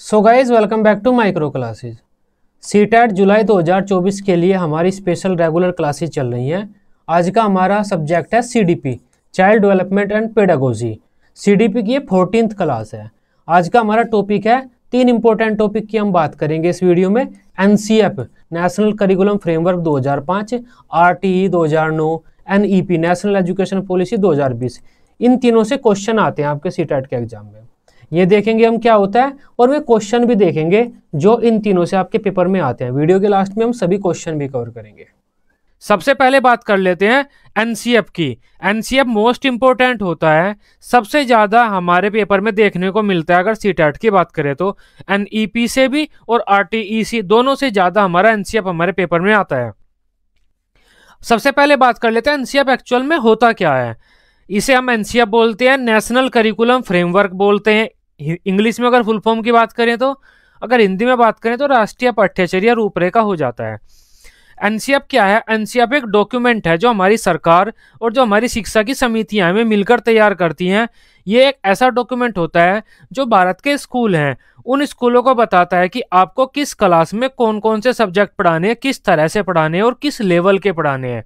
so guys welcome back to micro classes C TET जुलाई 2024 के लिए हमारी स्पेशल रेगुलर क्लासेज चल रही हैं आज का हमारा सब्जेक्ट है C D P child development and pedagogy C D P की ये फोर्टीन क्लास है आज का हमारा टॉपिक है तीन इंपॉर्टेंट टॉपिक की हम बात करेंगे इस वीडियो में N C F national curriculum framework दो हज़ार पाँच आर टी ई दो हज़ार नौ N E P national education policy दो हज़ार बीस इन तीनों से क्वेश्चन आते हैं आपके सी टैट के एग्जाम में ये देखेंगे हम क्या होता है और वे क्वेश्चन भी देखेंगे जो इन तीनों से आपके पेपर में आते हैं वीडियो के लास्ट में हम सभी क्वेश्चन भी कवर करेंगे सबसे पहले बात कर लेते हैं एनसीएफ की एनसीएफ मोस्ट इम्पोर्टेंट होता है सबसे ज़्यादा हमारे पेपर में देखने को मिलता है अगर सी की बात करें तो एनईपी e से भी और आरटीईसी e दोनों से ज़्यादा हमारा एनसीएफ हमारे पेपर में आता है सबसे पहले बात कर लेते हैं एनसीएफ एक्चुअल में होता क्या है इसे हम एनसीएफ बोलते हैं नेशनल करिकुलम फ्रेमवर्क बोलते हैं इंग्लिश में अगर फुल फॉर्म की बात करें तो अगर हिंदी में बात करें तो राष्ट्रीय पाठ्यचर्या रूपरेखा हो जाता है एनसीएफ क्या है एनसीएफ एक डॉक्यूमेंट है जो हमारी सरकार और जो हमारी शिक्षा की समितियाँ हमें मिलकर तैयार करती हैं ये एक ऐसा डॉक्यूमेंट होता है जो भारत के स्कूल हैं उन स्कूलों को बताता है कि आपको किस क्लास में कौन कौन से सब्जेक्ट पढ़ाने हैं किस तरह से पढ़ाने हैं और किस लेवल के पढ़ाने हैं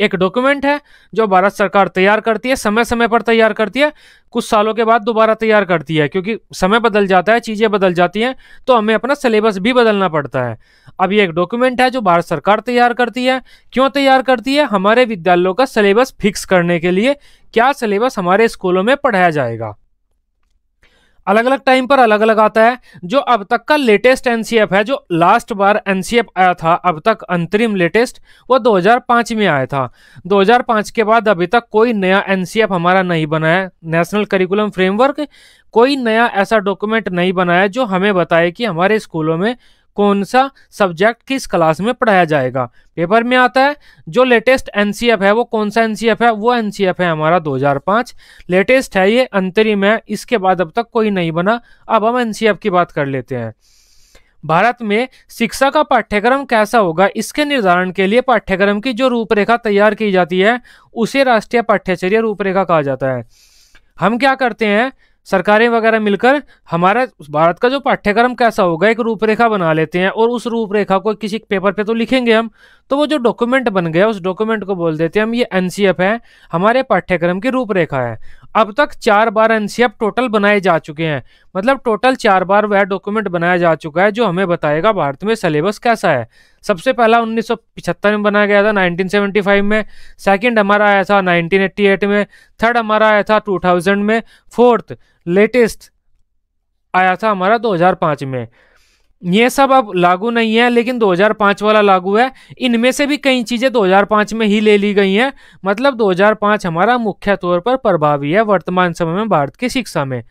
एक डॉक्यूमेंट है जो भारत सरकार तैयार करती है समय समय पर तैयार करती है कुछ सालों के बाद दोबारा तैयार करती है क्योंकि समय बदल जाता है चीज़ें बदल जाती हैं तो हमें अपना सिलेबस भी बदलना पड़ता है अब ये एक डॉक्यूमेंट है जो भारत सरकार तैयार करती है क्यों तैयार करती है हमारे विद्यालयों का सिलेबस फिक्स करने के लिए क्या सिलेबस हमारे स्कूलों में पढ़ाया जाएगा अलग अलग टाइम पर अलग अलग आता है जो अब तक का लेटेस्ट एनसीएफ है जो लास्ट बार एनसीएफ आया था अब तक अंतरिम लेटेस्ट वो 2005 में आया था 2005 के बाद अभी तक कोई नया एनसीएफ हमारा नहीं बना है नेशनल करिकुलम फ्रेमवर्क कोई नया ऐसा डॉक्यूमेंट नहीं बनाया जो हमें बताए कि हमारे स्कूलों में कौन सा सब्जेक्ट किस क्लास में पढ़ाया जाएगा पेपर में आता है जो लेटेस्ट एनसीएफ है वो कौन सा एनसीएफ है वो एनसीएफ है हमारा 2005 लेटेस्ट है ये अंतरिम है इसके बाद अब तक कोई नहीं बना अब हम एनसीएफ की बात कर लेते हैं भारत में शिक्षा का पाठ्यक्रम कैसा होगा इसके निर्धारण के लिए पाठ्यक्रम की जो रूपरेखा तैयार की जाती है उसे राष्ट्रीय पाठ्यचर्या रूपरेखा कहा जाता है हम क्या करते हैं सरकारें वगैरह मिलकर हमारा भारत का जो पाठ्यक्रम कैसा होगा एक रूपरेखा बना लेते हैं और उस रूपरेखा को किसी पेपर पे तो लिखेंगे हम तो वो जो डॉक्यूमेंट बन गया उस डॉक्यूमेंट को बोल देते हैं हम ये एनसीएफ है हमारे पाठ्यक्रम की रूपरेखा है अब तक चार बार एनसीएफ टोटल बनाए जा चुके हैं मतलब टोटल चार बार वह डॉक्यूमेंट बनाया जा चुका है जो हमें बताएगा भारत में सिलेबस कैसा है सबसे पहला 1975 में बनाया गया था 1975 में सेकंड हमारा आया था 1988 में थर्ड हमारा आया था 2000 में फोर्थ लेटेस्ट आया था हमारा 2005 में ये सब अब लागू नहीं है लेकिन 2005 वाला लागू है इनमें से भी कई चीज़ें 2005 में ही ले ली गई हैं मतलब 2005 हमारा मुख्य तौर पर प्रभावी है वर्तमान समय में भारत की शिक्षा में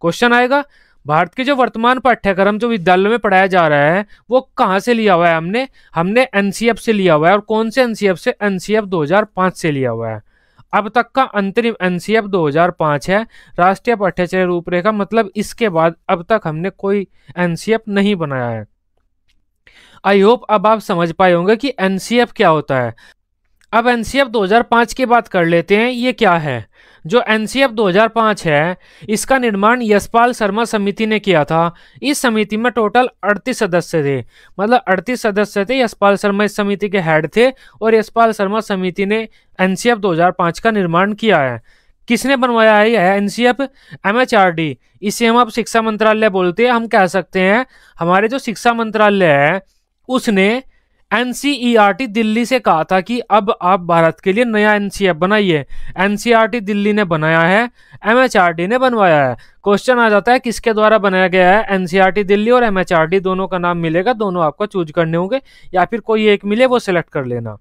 क्वेश्चन आएगा भारत के जो वर्तमान पाठ्यक्रम जो विद्यालय में पढ़ाया जा रहा है वो कहाँ से लिया हुआ है हमने हमने एन से लिया हुआ है और कौन से एन से एन 2005 से लिया हुआ है अब तक का अंतरिम एनसीएफ 2005 है राष्ट्रीय पाठ्यचर्य रूपरेखा मतलब इसके बाद अब तक हमने कोई एनसीएफ नहीं बनाया है आई होप अब आप समझ पाए होंगे कि एनसीएफ क्या होता है अब एनसीएफ 2005 की बात कर लेते हैं ये क्या है जो एन 2005 है इसका निर्माण यशपाल शर्मा समिति ने किया था इस समिति में टोटल 38 सदस्य थे मतलब 38 सदस्य थे यशपाल शर्मा इस समिति के हेड थे और यशपाल शर्मा समिति ने एन 2005 का निर्माण किया है किसने बनवाया है यह N C F M H R D इसे हम अब शिक्षा मंत्रालय बोलते हैं हम कह सकते हैं हमारे जो शिक्षा मंत्रालय है उसने एनसीईआरटी दिल्ली से कहा था कि अब आप भारत के लिए नया एनसीएफ बनाइए एनसीईआरटी दिल्ली ने बनाया है एमएचआरडी ने बनवाया है क्वेश्चन आ जाता है किसके द्वारा बनाया गया है एनसीईआरटी दिल्ली और एमएचआरडी दोनों का नाम मिलेगा दोनों आपको चूज करने होंगे या फिर कोई एक मिले वो सिलेक्ट कर लेना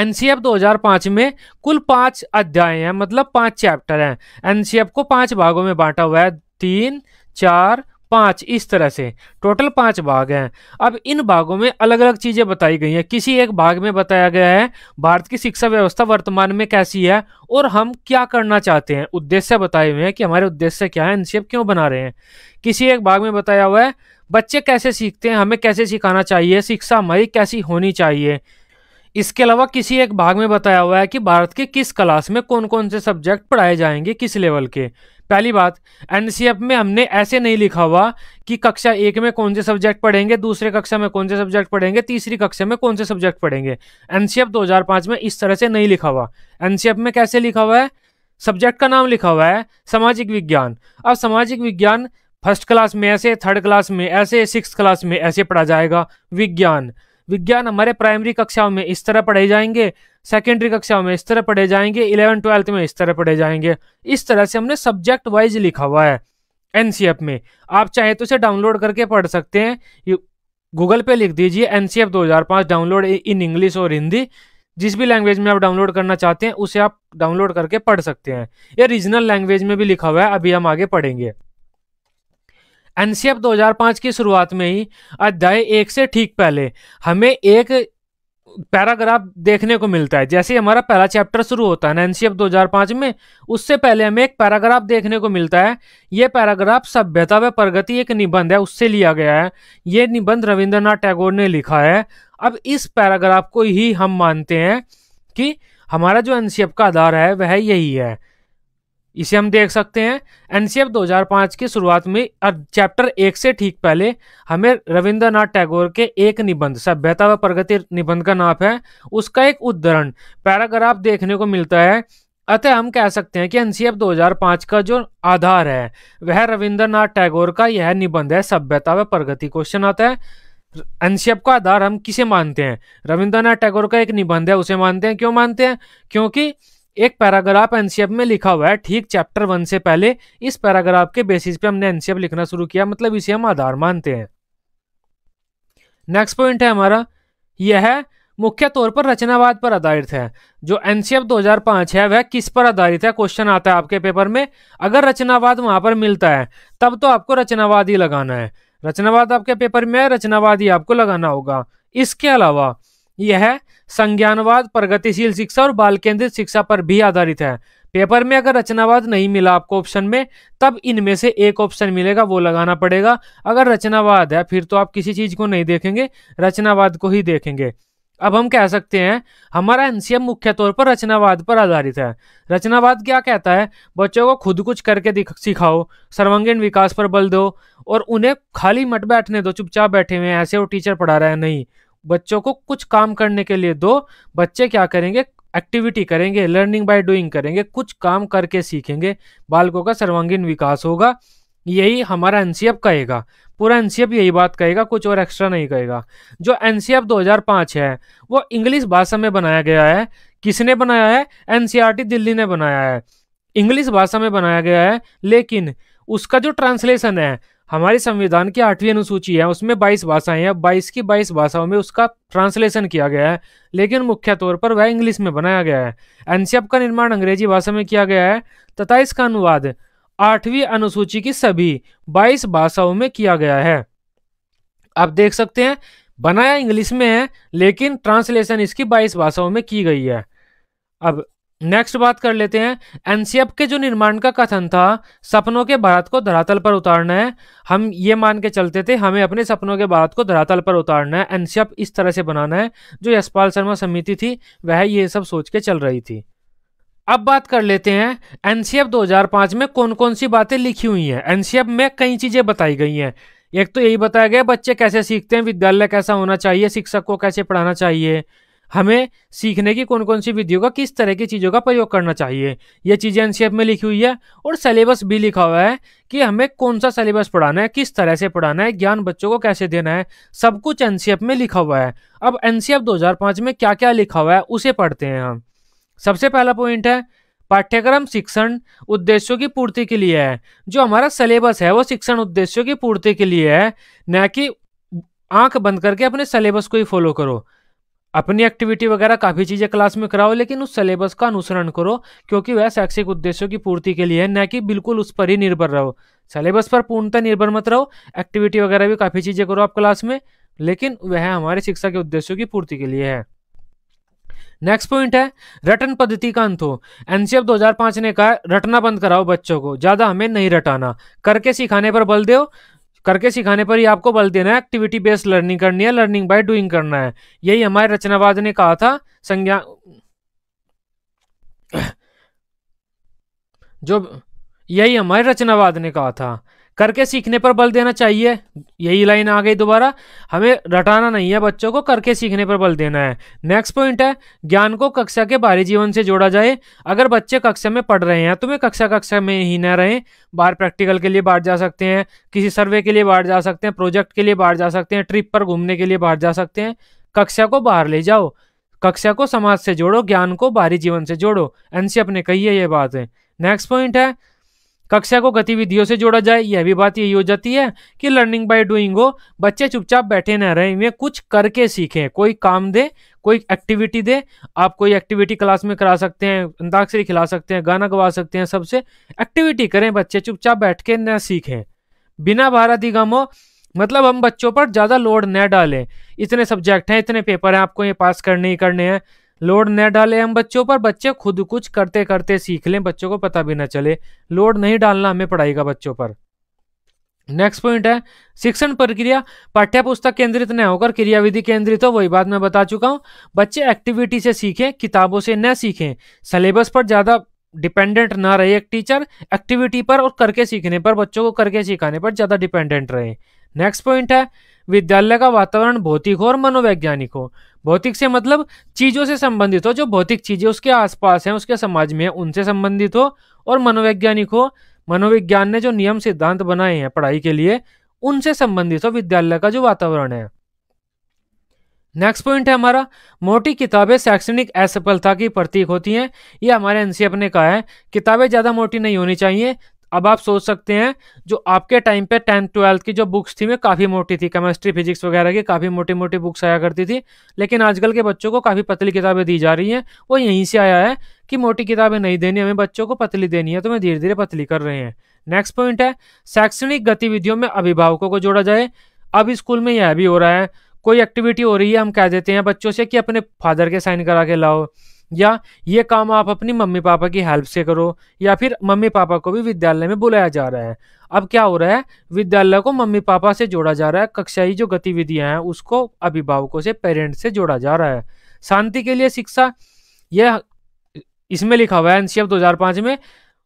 एनसीएफ 2005 में कुल पांच अध्याय हैं मतलब पांच चैप्टर हैं एनसीएफ को पांच भागों में बांटा हुआ है तीन चार पांच इस तरह से टोटल पांच भाग हैं अब इन भागों में अलग अलग चीज़ें बताई गई हैं किसी एक भाग में बताया गया है भारत की शिक्षा व्यवस्था वर्तमान में कैसी है और हम क्या करना चाहते हैं उद्देश्य बताए हुए हैं कि हमारे उद्देश्य क्या है एनसीएफ क्यों बना रहे हैं किसी एक भाग में बताया हुआ है बच्चे कैसे सीखते हैं हमें कैसे सिखाना चाहिए शिक्षा हमारी कैसी होनी चाहिए इसके अलावा किसी एक भाग में बताया हुआ है कि भारत के किस क्लास में कौन कौन से सब्जेक्ट पढ़ाए जाएंगे किस लेवल के पहली बात एनसीएफ में हमने ऐसे नहीं लिखा हुआ कि कक्षा एक में कौन से सब्जेक्ट पढ़ेंगे दूसरे कक्षा में कौन से सब्जेक्ट पढ़ेंगे तीसरी कक्षा में कौन से सब्जेक्ट पढ़ेंगे एनसीएफ 2005 में इस तरह से नहीं लिखा हुआ एनसीएफ में कैसे लिखा हुआ है सब्जेक्ट का नाम लिखा हुआ है सामाजिक विज्ञान अब सामाजिक विज्ञान फर्स्ट क्लास में ऐसे थर्ड क्लास में ऐसे सिक्स क्लास में ऐसे पढ़ा जाएगा विज्ञान विज्ञान हमारे प्राइमरी कक्षाओं में इस तरह पढ़े जाएंगे सेकेंडरी कक्षाओं में इस तरह पढ़े जाएंगे इलेवन ट्वेल्थ में इस तरह पढ़े जाएंगे इस तरह से हमने सब्जेक्ट वाइज लिखा हुआ है एन में आप चाहे तो इसे डाउनलोड करके पढ़ सकते हैं गूगल पे लिख दीजिए एन सी एफ दो हज़ार पाँच डाउनलोड इन इंग्लिश और हिंदी जिस भी लैंग्वेज में आप डाउनलोड करना चाहते हैं उसे आप डाउनलोड करके पढ़ सकते हैं ये रीजनल लैंग्वेज में भी लिखा हुआ है अभी हम आगे पढ़ेंगे एनसीएफ 2005 की शुरुआत में ही अध्याय एक से ठीक पहले हमें एक पैराग्राफ देखने को मिलता है जैसे हमारा पहला चैप्टर शुरू होता है ना एनसीएफ 2005 में उससे पहले हमें एक पैराग्राफ देखने को मिलता है ये पैराग्राफ सभ्यता व प्रगति एक निबंध है उससे लिया गया है ये निबंध रविंद्रनाथ टैगोर ने लिखा है अब इस पैराग्राफ को ही हम मानते हैं कि हमारा जो एनसीएफ का आधार है वह यही है इसे हम देख सकते हैं एनसीएफ 2005 की शुरुआत में चैप्टर एक से ठीक पहले हमें रविंद्रनाथ टैगोर के एक निबंध सभ्यता व प्रगति निबंध का नाप है उसका एक उदाहरण पैराग्राफ देखने को मिलता है अतः हम कह सकते हैं कि एनसीएफ 2005 का जो आधार है वह रविंद्रनाथ टैगोर का यह निबंध है सभ्यता व प्रगति क्वेश्चन आता है एनसीएफ का आधार हम किसे मानते हैं रविंद्रनाथ टैगोर का एक निबंध है उसे मानते हैं क्यों मानते हैं क्योंकि एक पैराग्राफ एनसीएफ में लिखा हुआ है ठीक चैप्टर वन से पहले इस पैराग्राफ के बेसिस पे हमने एनसीएफ लिखना शुरू किया मतलब इसे हम आधार मानते हैं नेक्स्ट पॉइंट है हमारा यह है मुख्य तौर पर रचनावाद पर आधारित है जो एनसीएफ 2005 है वह किस पर आधारित है क्वेश्चन आता है आपके पेपर में अगर रचनावाद वहां पर मिलता है तब तो आपको रचनावाद ही लगाना है रचनावाद आपके पेपर में है रचनावाद ही आपको लगाना होगा इसके अलावा यह है संज्ञानवाद प्रगतिशील शिक्षा और बाल केंद्रित शिक्षा पर भी आधारित है पेपर में अगर रचनावाद नहीं मिला आपको ऑप्शन में तब इनमें से एक ऑप्शन मिलेगा वो लगाना पड़ेगा अगर रचनावाद है फिर तो आप किसी चीज़ को नहीं देखेंगे रचनावाद को ही देखेंगे अब हम कह सकते हैं हमारा एनसीएम मुख्य तौर पर रचनावाद पर आधारित है रचनावाद क्या कहता है बच्चों को खुद कुछ करके सिखाओ सर्वांगीण विकास पर बल दो और उन्हें खाली मत बैठने दो चुपचाप बैठे हुए हैं ऐसे वो टीचर पढ़ा रहे हैं नहीं बच्चों को कुछ काम करने के लिए दो बच्चे क्या करेंगे एक्टिविटी करेंगे लर्निंग बाय डूइंग करेंगे कुछ काम करके सीखेंगे बालकों का सर्वांगीण विकास होगा यही हमारा एन कहेगा पूरा एन यही बात कहेगा कुछ और एक्स्ट्रा नहीं कहेगा जो एन 2005 है वो इंग्लिश भाषा में बनाया गया है किसने बनाया है एन e दिल्ली ने बनाया है इंग्लिश भाषा में बनाया गया है लेकिन उसका जो ट्रांसलेशन है हमारे संविधान की आठवीं अनुसूची है उसमें बाईस भाषाएं हैं बाईस की बाईस भाषाओं में उसका ट्रांसलेशन किया गया है लेकिन मुख्य तौर पर वह इंग्लिश में बनाया गया है एनसीएफ का निर्माण अंग्रेजी भाषा में किया गया है तथा इसका अनुवाद आठवीं अनुसूची की सभी बाईस भाषाओं में किया गया है आप देख सकते हैं बनाया इंग्लिश में है लेकिन ट्रांसलेशन इसकी बाईस भाषाओं में की गई है अब नेक्स्ट बात कर लेते हैं एनसीएफ के जो निर्माण का कथन था सपनों के भारत को धरातल पर उतारना है हम ये मान के चलते थे हमें अपने सपनों के भारत को धरातल पर उतारना है एनसीएफ इस तरह से बनाना है जो यशपाल शर्मा समिति थी वह ये सब सोच के चल रही थी अब बात कर लेते हैं एनसीएफ 2005 में कौन कौन सी बातें लिखी हुई हैं एनसीएफ में कई चीज़ें बताई गई हैं एक तो यही बताया गया बच्चे कैसे सीखते हैं विद्यालय कैसा होना चाहिए शिक्षक को कैसे पढ़ाना चाहिए हमें सीखने की कौन कौन सी विधियों का किस तरह की चीज़ों का प्रयोग करना चाहिए ये चीज़ें एनसीएफ में लिखी हुई है और सिलेबस भी लिखा हुआ है कि हमें कौन सा सिलेबस पढ़ाना है किस तरह से पढ़ाना है ज्ञान बच्चों को कैसे देना है सब कुछ एनसीएफ में लिखा हुआ है अब एनसीएफ 2005 में क्या क्या लिखा हुआ है उसे पढ़ते हैं हम सबसे पहला पॉइंट है पाठ्यक्रम शिक्षण उद्देश्यों की पूर्ति के लिए है जो हमारा सिलेबस है वो शिक्षण उद्देश्यों की पूर्ति के लिए है न कि आंख बंद करके अपने सिलेबस को ही फॉलो करो अपनी एक्टिविटी वगैरह काफ़ी चीज़ें क्लास में कराओ लेकिन उस सिलेबस का अनुसरण करो क्योंकि वह शैक्षिक उद्देश्यों की पूर्ति के लिए है न कि बिल्कुल उस पर ही निर्भर रहो सिलेबस पर पूर्णतः निर्भर मत रहो एक्टिविटी वगैरह भी काफ़ी चीज़ें करो आप क्लास में लेकिन वह हमारे शिक्षा के उद्देश्यों की पूर्ति के लिए है नेक्स्ट पॉइंट है रटन पद्धति का अंत हो एनसीएफ 2005 ने कहा रटना बंद कराओ बच्चों को ज़्यादा हमें नहीं रटाना करके सिखाने पर बल दो करके सिखाने पर ही आपको बल देना है एक्टिविटी बेस्ड लर्निंग करनी है लर्निंग बाय डूइंग करना है यही हमारे रचनावाद ने कहा था संज्ञा जो यही हमारे रचनावाद ने कहा था करके सीखने पर बल देना चाहिए यही लाइन आ गई दोबारा हमें रटाना नहीं है बच्चों को करके सीखने पर बल देना है नेक्स्ट पॉइंट है ज्ञान को कक्षा के बाहरी जीवन से जोड़ा जाए अगर बच्चे कक्षा में पढ़ रहे हैं तो वे कक्षा कक्षा में ही ना रहें बाहर प्रैक्टिकल के लिए बाहर जा सकते हैं किसी सर्वे के लिए बाहर जा सकते हैं प्रोजेक्ट के लिए बाहर जा सकते हैं ट्रिप पर घूमने के लिए बाहर जा सकते हैं कक्षा को बाहर ले जाओ कक्षा को समाज से जोड़ो ज्ञान को बाहरी जीवन से जोड़ो एनसीएफ ने कही है ये बात है नेक्स्ट पॉइंट है कक्षा को गतिविधियों से जोड़ा जाए यह भी बात यही हो जाती है कि लर्निंग बाय डूइंग हो बच्चे चुपचाप बैठे ना रहे वे कुछ करके सीखें कोई काम दे कोई एक्टिविटी दे आप कोई एक्टिविटी क्लास में करा सकते हैं अंताक्षरी खिला सकते हैं गाना गवा सकते हैं सबसे एक्टिविटी करें बच्चे चुपचाप बैठ के न सीखें बिना भारत अधिगम हो मतलब हम बच्चों पर ज़्यादा लोड न डालें इतने सब्जेक्ट हैं इतने पेपर हैं आपको ये पास करने ही करने हैं लोड न डालें हम बच्चों पर बच्चे खुद कुछ करते करते सीख लें बच्चों को पता भी ना चले लोड नहीं डालना हमें पढ़ाई का बच्चों पर नेक्स्ट पॉइंट है शिक्षण प्रक्रिया पाठ्य पुस्तक केंद्रित न होकर क्रियाविधि केंद्रित हो वही बात मैं बता चुका हूँ बच्चे एक्टिविटी से सीखें किताबों से न सीखें सिलेबस पर ज़्यादा डिपेंडेंट ना रहे एक टीचर एक्टिविटी पर और करके सीखने पर बच्चों को करके सिखाने पर ज़्यादा डिपेंडेंट रहे नेक्स्ट पॉइंट है विद्यालय का वातावरण भौतिक हो और मनोवैज्ञानिक हो भौतिक से मतलब चीज़ों से संबंधित हो जो भौतिक चीज़ें उसके आसपास हैं उसके समाज में हैं उनसे संबंधित हो और मनोवैज्ञानिक हो मनोविज्ञान ने जो नियम सिद्धांत बनाए हैं पढ़ाई के लिए उनसे संबंधित हो विद्यालय का जो वातावरण है नेक्स्ट पॉइंट है हमारा मोटी किताबें शैक्षणिक असफलता की प्रतीक होती हैं ये हमारे एनसीएफ ने कहा है किताबें ज़्यादा मोटी नहीं होनी चाहिए अब आप सोच सकते हैं जो आपके टाइम पे टेंथ ट्वेल्थ की जो बुक्स थी मैं काफ़ी मोटी थी केमिस्ट्री फिजिक्स वगैरह की काफ़ी मोटी मोटी बुक्स आया करती थी लेकिन आजकल के बच्चों को काफ़ी पतली किताबें दी जा रही हैं वो यहीं से आया है कि मोटी किताबें नहीं देनी हमें बच्चों को पतली देनी है तो मैं धीरे धीरे पतली कर रहे हैं नेक्स्ट पॉइंट है शैक्षणिक गतिविधियों में अभिभावकों को जोड़ा जाए अब स्कूल में यह भी हो रहा है कोई एक्टिविटी हो रही है हम कह देते हैं बच्चों से कि अपने फादर के साइन करा के लाओ या ये काम आप अपनी मम्मी पापा की हेल्प से करो या फिर मम्मी पापा को भी विद्यालय में बुलाया जा रहा है अब क्या हो रहा है विद्यालय को मम्मी पापा से जोड़ा जा रहा है कक्षाई जो गतिविधियां हैं उसको अभिभावकों से पेरेंट्स से जोड़ा जा रहा है शांति के लिए शिक्षा यह इसमें लिखा हुआ है एनसीएफ पांच में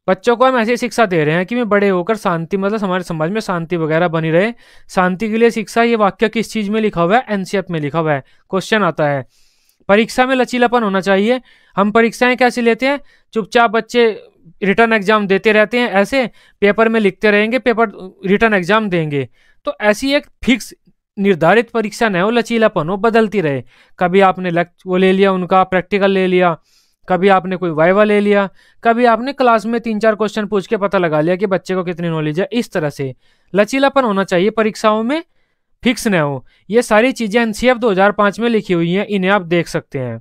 बच्चों को हम ऐसी शिक्षा दे रहे हैं कि वे बड़े होकर शांति मतलब हमारे समाज में शांति वगैरह बनी रहे शांति के लिए शिक्षा ये वाक्य किस चीज में लिखा हुआ है एनसीएफ में लिखा हुआ है क्वेश्चन आता है परीक्षा में लचीलापन होना चाहिए हम परीक्षाएं कैसे लेते हैं चुपचाप बच्चे रिटर्न एग्जाम देते रहते हैं ऐसे पेपर में लिखते रहेंगे पेपर रिटर्न एग्जाम देंगे तो ऐसी एक फिक्स निर्धारित परीक्षा न हो लचीलापन हो बदलती रहे कभी आपने लेक्च वो ले लिया उनका प्रैक्टिकल ले लिया कभी आपने कोई वाइवा ले लिया कभी आपने क्लास में तीन चार क्वेश्चन पूछ के पता लगा लिया कि बच्चे को कितनी नॉलेज है इस तरह से लचीलापन होना चाहिए परीक्षाओं में फिक्स न हो ये सारी चीज़ें एन 2005 में लिखी हुई हैं इन्हें आप देख सकते हैं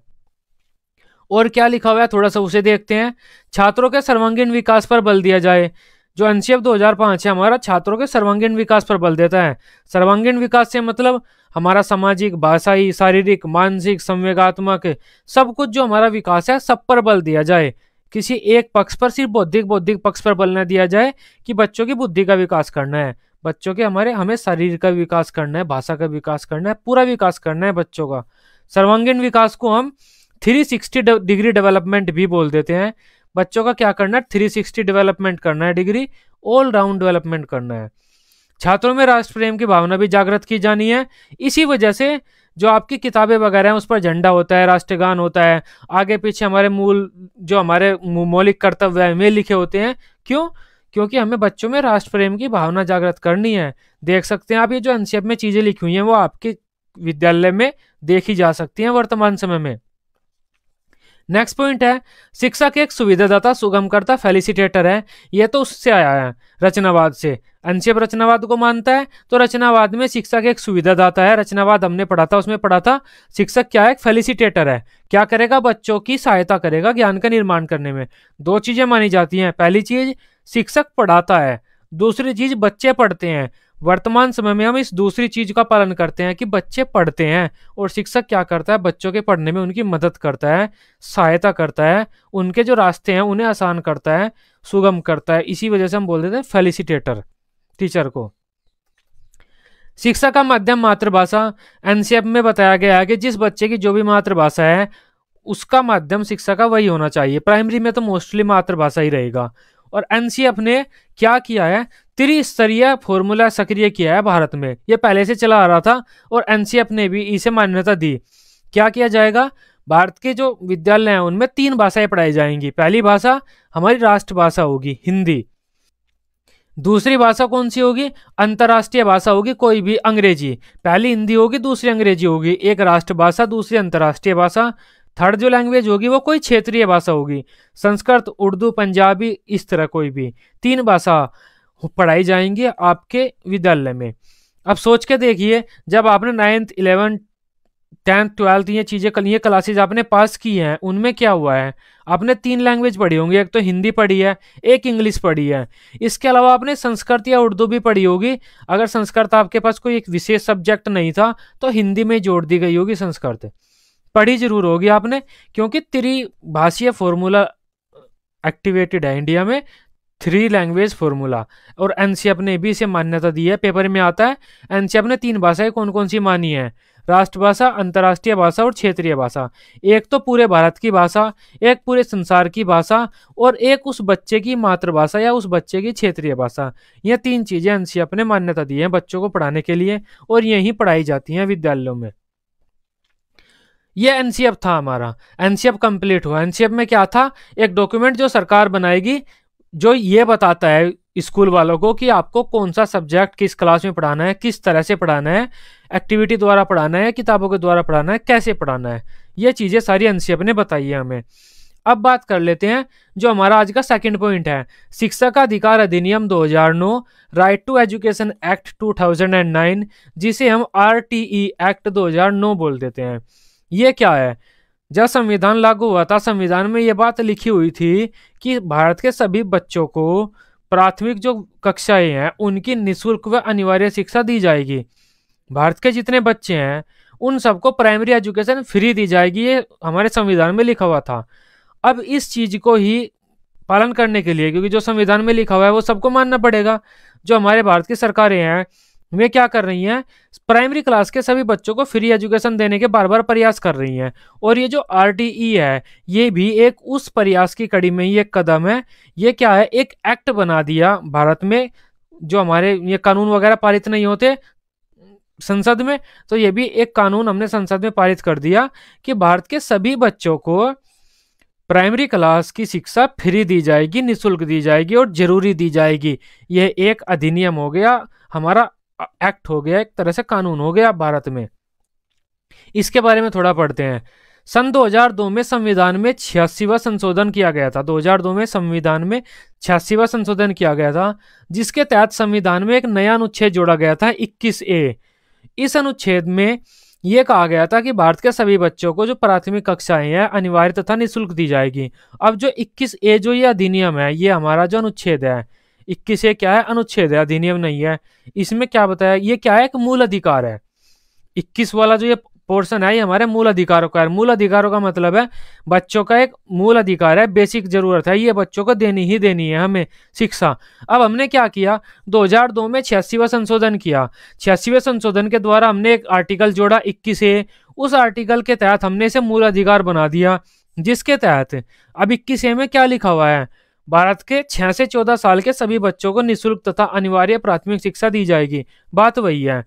और क्या लिखा हुआ है थोड़ा सा उसे देखते हैं छात्रों के सर्वांगीण विकास पर बल दिया जाए जो एन 2005 है हमारा छात्रों के सर्वांगीण विकास पर बल देता है सर्वांगीण विकास से मतलब हमारा सामाजिक भाषाई शारीरिक मानसिक संवेगात्मक सब कुछ जो हमारा विकास है सब पर बल दिया जाए किसी एक पक्ष पर सिर्फ बौद्धिक बौद्धिक पक्ष पर बल न दिया जाए कि बच्चों की बुद्धि का विकास करना है बच्चों के हमारे हमें शरीर का विकास करना है भाषा का विकास करना है पूरा विकास करना है बच्चों का सर्वांगीण विकास को हम 360 डिग्री डेवलपमेंट भी बोल देते हैं बच्चों का क्या करना है 360 डेवलपमेंट करना है डिग्री ऑल राउंड डेवलपमेंट करना है छात्रों में राष्ट्र प्रेम की भावना भी जागृत की जानी है इसी वजह से जो आपकी किताबें वगैरह हैं उस पर झंडा होता है राष्ट्रगान होता है आगे पीछे हमारे मूल जो हमारे मौलिक कर्तव्य हैं वे लिखे होते हैं क्यों क्योंकि हमें बच्चों में राष्ट्र प्रेम की भावना जागृत करनी है देख सकते हैं आप ये जो अनशेप में चीज़ें लिखी हुई हैं वो आपके विद्यालय में देखी जा सकती हैं वर्तमान समय में नेक्स्ट पॉइंट है शिक्षा के एक सुविधादाता सुगमकर्ता फैलिसिटेटर है यह तो उससे आया है रचनावाद से अनशेप रचनावाद को मानता है तो रचनावाद में शिक्षा के एक सुविधादाता है रचनावाद हमने पढ़ा था उसमें पढ़ा था शिक्षक क्या है एक फैलिसिटेटर है क्या करेगा बच्चों की सहायता करेगा ज्ञान का निर्माण करने में दो चीज़ें मानी जाती हैं पहली चीज़ शिक्षक पढ़ाता है दूसरी चीज बच्चे पढ़ते हैं वर्तमान समय में हम इस दूसरी चीज का पालन करते हैं कि बच्चे पढ़ते हैं और शिक्षक क्या करता है बच्चों के पढ़ने में उनकी मदद करता है सहायता करता है उनके जो रास्ते हैं उन्हें आसान करता है सुगम करता है इसी वजह से हम बोल देते हैं फेलिसिटेटर टीचर को शिक्षा का माध्यम मातृभाषा एनसीएफ में बताया गया है कि जिस बच्चे की जो भी मातृभाषा है उसका माध्यम शिक्षा का वही होना चाहिए प्राइमरी में तो मोस्टली मातृभाषा ही रहेगा और एनसीएफ ने क्या किया है त्रिस्तरीय फॉर्मूला सक्रिय किया है भारत में ये पहले से चला आ रहा था और एनसीएफ ने भी इसे मान्यता दी क्या किया जाएगा भारत के जो विद्यालय हैं उनमें तीन भाषाएं पढ़ाई जाएंगी पहली भाषा हमारी राष्ट्रभाषा होगी हिंदी दूसरी भाषा कौन सी होगी अंतर्राष्ट्रीय भाषा होगी कोई भी अंग्रेजी पहली हिंदी होगी दूसरी अंग्रेजी होगी एक राष्ट्रभाषा दूसरी अंतर्राष्ट्रीय भाषा थर्ड जो लैंग्वेज होगी वो कोई क्षेत्रीय भाषा होगी संस्कृत उर्दू पंजाबी इस तरह कोई भी तीन भाषा पढ़ाई जाएंगी आपके विद्यालय में अब सोच के देखिए जब आपने नाइन्थ इलेवेंथ टेंथ ट्वेल्थ ये चीज़ें कल ये क्लासेज आपने पास की हैं उनमें क्या हुआ है आपने तीन लैंग्वेज पढ़ी होंगी एक तो हिंदी पढ़ी है एक इंग्लिश पढ़ी है इसके अलावा आपने संस्कृत या उर्दू भी पढ़ी होगी अगर संस्कृत आपके पास कोई एक विशेष सब्जेक्ट नहीं था तो हिंदी में जोड़ दी गई होगी संस्कृत पढ़ी जरूर होगी आपने क्योंकि त्रिभाषीय फॉर्मूला एक्टिवेटेड है इंडिया में थ्री लैंग्वेज फॉर्मूला और एनसीएफ ने भी इसे मान्यता दी है पेपर में आता है एनसीएफ ने तीन भाषाएं कौन कौन सी मानी है राष्ट्रभाषा अंतर्राष्ट्रीय भाषा और क्षेत्रीय भाषा एक तो पूरे भारत की भाषा एक पूरे संसार की भाषा और एक उस बच्चे की मातृभाषा या उस बच्चे की क्षेत्रीय भाषा ये तीन चीज़ें एफ ने मान्यता दी है बच्चों को पढ़ाने के लिए और यहीं पढ़ाई जाती हैं विद्यालयों में ये एन था हमारा एनसीएफ कंप्लीट हुआ एनसीएफ में क्या था एक डॉक्यूमेंट जो सरकार बनाएगी जो ये बताता है स्कूल वालों को कि आपको कौन सा सब्जेक्ट किस क्लास में पढ़ाना है किस तरह से पढ़ाना है एक्टिविटी द्वारा पढ़ाना है किताबों के द्वारा पढ़ाना है कैसे पढ़ाना है ये चीज़ें सारी एनसीएफ ने बताई है हमें अब बात कर लेते हैं जो हमारा आज का सेकंड पॉइंट है शिक्षक अधिकार अधिनियम 2009 राइट टू एजुकेशन एक्ट 2009 जिसे हम ई एक्ट e नौ बोल देते हैं ये क्या है जब संविधान लागू हुआ था संविधान में ये बात लिखी हुई थी कि भारत के सभी बच्चों को प्राथमिक जो कक्षाएं हैं उनकी निःशुल्क व अनिवार्य शिक्षा दी जाएगी भारत के जितने बच्चे हैं उन सबको प्राइमरी एजुकेशन फ्री दी जाएगी ये हमारे संविधान में लिखा हुआ था अब इस चीज़ को ही पालन करने के लिए क्योंकि जो संविधान में लिखा हुआ है वो सबको मानना पड़ेगा जो हमारे भारत की सरकारें हैं वे क्या कर रही हैं प्राइमरी क्लास के सभी बच्चों को फ्री एजुकेशन देने के बार बार प्रयास कर रही हैं और ये जो आर e है ये भी एक उस प्रयास की कड़ी में ही एक कदम है ये क्या है एक एक्ट बना दिया भारत में जो हमारे ये कानून वगैरह पारित नहीं होते संसद में तो ये भी एक कानून हमने संसद में पारित कर दिया कि भारत के सभी बच्चों को प्राइमरी क्लास की शिक्षा फ्री दी जाएगी निशुल्क दी जाएगी और जरूरी दी जाएगी यह एक अधिनियम हो गया हमारा एक्ट हो गया एक तरह से कानून हो गया भारत में इसके बारे में थोड़ा पढ़ते हैं सन 2002 में संविधान में छियासीवा संशोधन किया गया था 2002 में संविधान में छियासीवा संशोधन किया गया था जिसके तहत संविधान में एक नया अनुच्छेद जोड़ा गया था 21 ए इस अनुच्छेद में यह कहा गया था कि भारत के सभी बच्चों को जो प्राथमिक कक्षाएं हैं अनिवार्य तथा निःशुल्क दी जाएगी अब जो 21 ए जो ये अधिनियम है ये हमारा जो अनुच्छेद है इक्कीस ए क्या है अनुच्छेद है अधिनियम नहीं है इसमें क्या बताया ये क्या है एक मूल अधिकार है इक्कीस वाला जो ये पोर्शन है ये हमारे मूल अधिकारों का है मूल अधिकारों का मतलब है बच्चों का एक मूल अधिकार है बेसिक जरूरत है ये बच्चों को देनी ही देनी है हमें शिक्षा अब हमने क्या किया 2002 में छियासीवा संशोधन किया छियासीवें संशोधन के द्वारा हमने एक आर्टिकल जोड़ा इक्कीस ए उस आर्टिकल के तहत हमने इसे मूल अधिकार बना दिया जिसके तहत अब इक्कीस ए में क्या लिखा हुआ है भारत के छः से चौदह साल के सभी बच्चों को निःशुल्क तथा अनिवार्य प्राथमिक शिक्षा दी जाएगी बात वही है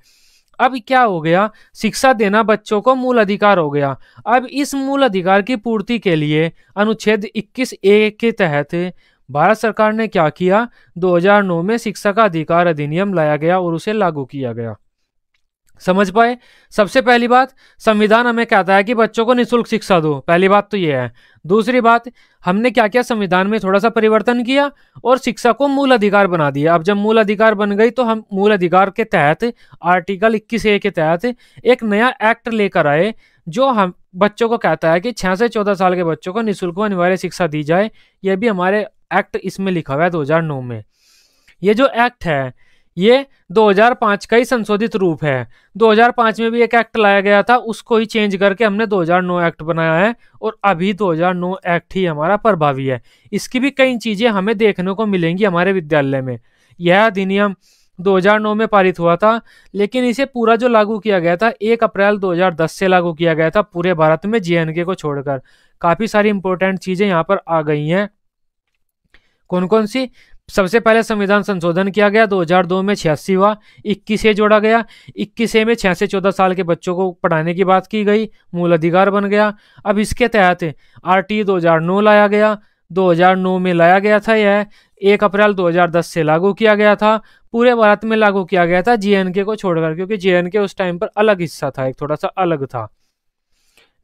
अब क्या हो गया शिक्षा देना बच्चों को मूल अधिकार हो गया अब इस मूल अधिकार की पूर्ति के लिए अनुच्छेद 21 ए के तहत भारत सरकार ने क्या किया 2009 में शिक्षा का अधिकार अधिनियम लाया गया और उसे लागू किया गया समझ पाए सबसे पहली बात संविधान हमें कहता है कि बच्चों को निःशुल्क शिक्षा दो पहली बात तो ये है दूसरी बात हमने क्या किया संविधान में थोड़ा सा परिवर्तन किया और शिक्षा को मूल अधिकार बना दिया अब जब मूल अधिकार बन गई तो हम मूल अधिकार के तहत आर्टिकल इक्कीस ए के तहत एक नया एक्ट लेकर आए जो हम बच्चों को कहता है कि छः से चौदह साल के बच्चों को निःशुल्क अनिवार्य शिक्षा दी जाए यह भी हमारे एक्ट इसमें लिखा हुआ है दो में ये जो एक्ट है ये 2005 का ही संशोधित रूप है 2005 में भी एक एक्ट लाया गया था उसको ही चेंज करके हमने 2009 एक्ट बनाया है और अभी 2009 एक्ट ही हमारा प्रभावी है इसकी भी कई चीज़ें हमें देखने को मिलेंगी हमारे विद्यालय में यह अधिनियम 2009 में पारित हुआ था लेकिन इसे पूरा जो लागू किया गया था एक अप्रैल 2010 से लागू किया गया था पूरे भारत में जे को छोड़कर काफ़ी सारी इंपॉर्टेंट चीज़ें यहाँ पर आ गई हैं कौन कौन सी सबसे पहले संविधान संशोधन किया गया 2002 में छियासी हुआ इक्कीस ए जोड़ा गया इक्कीस ए में छः से चौदह साल के बच्चों को पढ़ाने की बात की गई मूल अधिकार बन गया अब इसके तहत आर टी लाया गया 2009 में लाया गया था यह एक अप्रैल 2010 से लागू किया गया था पूरे भारत में लागू किया गया था जे को छोड़कर क्योंकि जे उस टाइम पर अलग हिस्सा था एक थोड़ा सा अलग था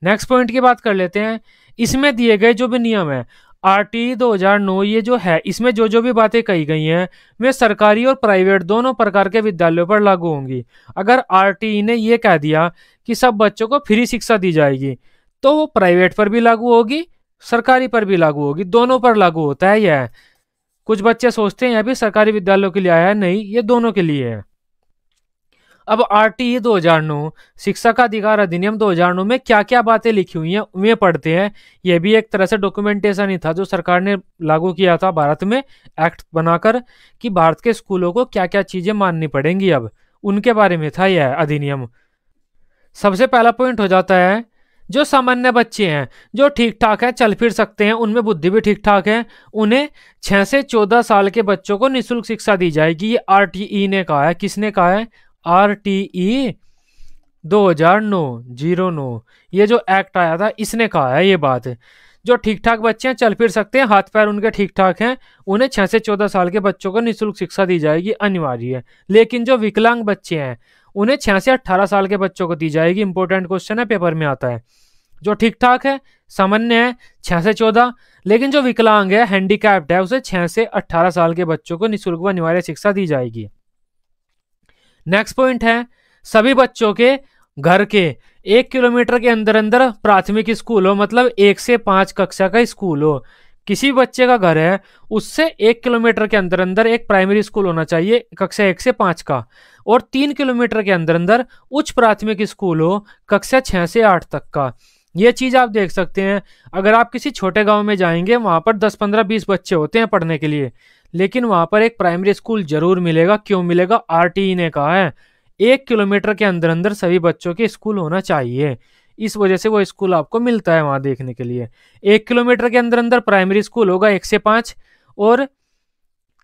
नेक्स्ट पॉइंट की बात कर लेते हैं इसमें दिए गए जो भी नियम है आरटी 2009 ये जो है इसमें जो जो भी बातें कही गई हैं वे सरकारी और प्राइवेट दोनों प्रकार के विद्यालयों पर लागू होंगी अगर आरटी ने यह कह दिया कि सब बच्चों को फ्री शिक्षा दी जाएगी तो वो प्राइवेट पर भी लागू होगी सरकारी पर भी लागू होगी दोनों पर लागू होता है यह कुछ बच्चे सोचते हैं अभी सरकारी विद्यालयों के लिए आया है नहीं ये दोनों के लिए है अब आर टी ई दो हजार नौ शिक्षा का अधिकार अधिनियम दो हजार नौ में क्या क्या बातें लिखी हुई हैं वे पढ़ते हैं ये भी एक तरह से डॉक्यूमेंटेशन ही था जो सरकार ने लागू किया था भारत में एक्ट बनाकर कि भारत के स्कूलों को क्या क्या चीज़ें माननी पड़ेंगी अब उनके बारे में था यह अधिनियम सबसे पहला पॉइंट हो जाता है जो सामान्य बच्चे हैं जो ठीक ठाक हैं चल फिर सकते हैं उनमें बुद्धि भी ठीक ठाक है उन्हें छः से चौदह साल के बच्चों को निःशुल्क शिक्षा दी जाएगी ये आर ने कहा है किसने कहा है आर टी ई दो हजार नौ जीरो नौ ये जो एक्ट आया था इसने कहा है ये बात जो ठीक ठाक बच्चे हैं चल फिर सकते हैं हाथ पैर उनके ठीक ठाक हैं उन्हें छः से चौदह साल के बच्चों को निःशुल्क शिक्षा दी जाएगी अनिवार्य है लेकिन जो विकलांग बच्चे हैं उन्हें छः से अट्ठारह साल के बच्चों को दी जाएगी इंपॉर्टेंट क्वेश्चन है पेपर में आता है जो ठीक ठाक है सामान्य है छः से चौदह लेकिन जो विकलांग है हैंडीकैप्ड है उसे छः से अट्ठारह साल के बच्चों को निःशुल्क व अनिवार्य शिक्षा दी जाएगी नेक्स्ट पॉइंट है सभी बच्चों के घर के एक किलोमीटर के अंदर अंदर प्राथमिक स्कूल हो मतलब एक से पाँच कक्षा का स्कूल हो किसी बच्चे का घर है उससे एक किलोमीटर के अंदर अंदर एक प्राइमरी स्कूल होना चाहिए कक्षा एक से पाँच का और तीन किलोमीटर के अंदर अंदर उच्च प्राथमिक स्कूल हो कक्षा छः से आठ तक का ये चीज़ आप देख सकते हैं अगर आप किसी छोटे गांव में जाएंगे वहाँ पर दस पंद्रह बीस बच्चे होते हैं पढ़ने के लिए लेकिन वहां पर एक प्राइमरी स्कूल जरूर मिलेगा क्यों मिलेगा आरटीई e ने कहा है एक किलोमीटर के अंदर अंदर सभी बच्चों के स्कूल होना चाहिए इस वजह से वो स्कूल आपको मिलता है वहाँ देखने के लिए एक किलोमीटर के अंदर अंदर प्राइमरी स्कूल होगा एक से पाँच और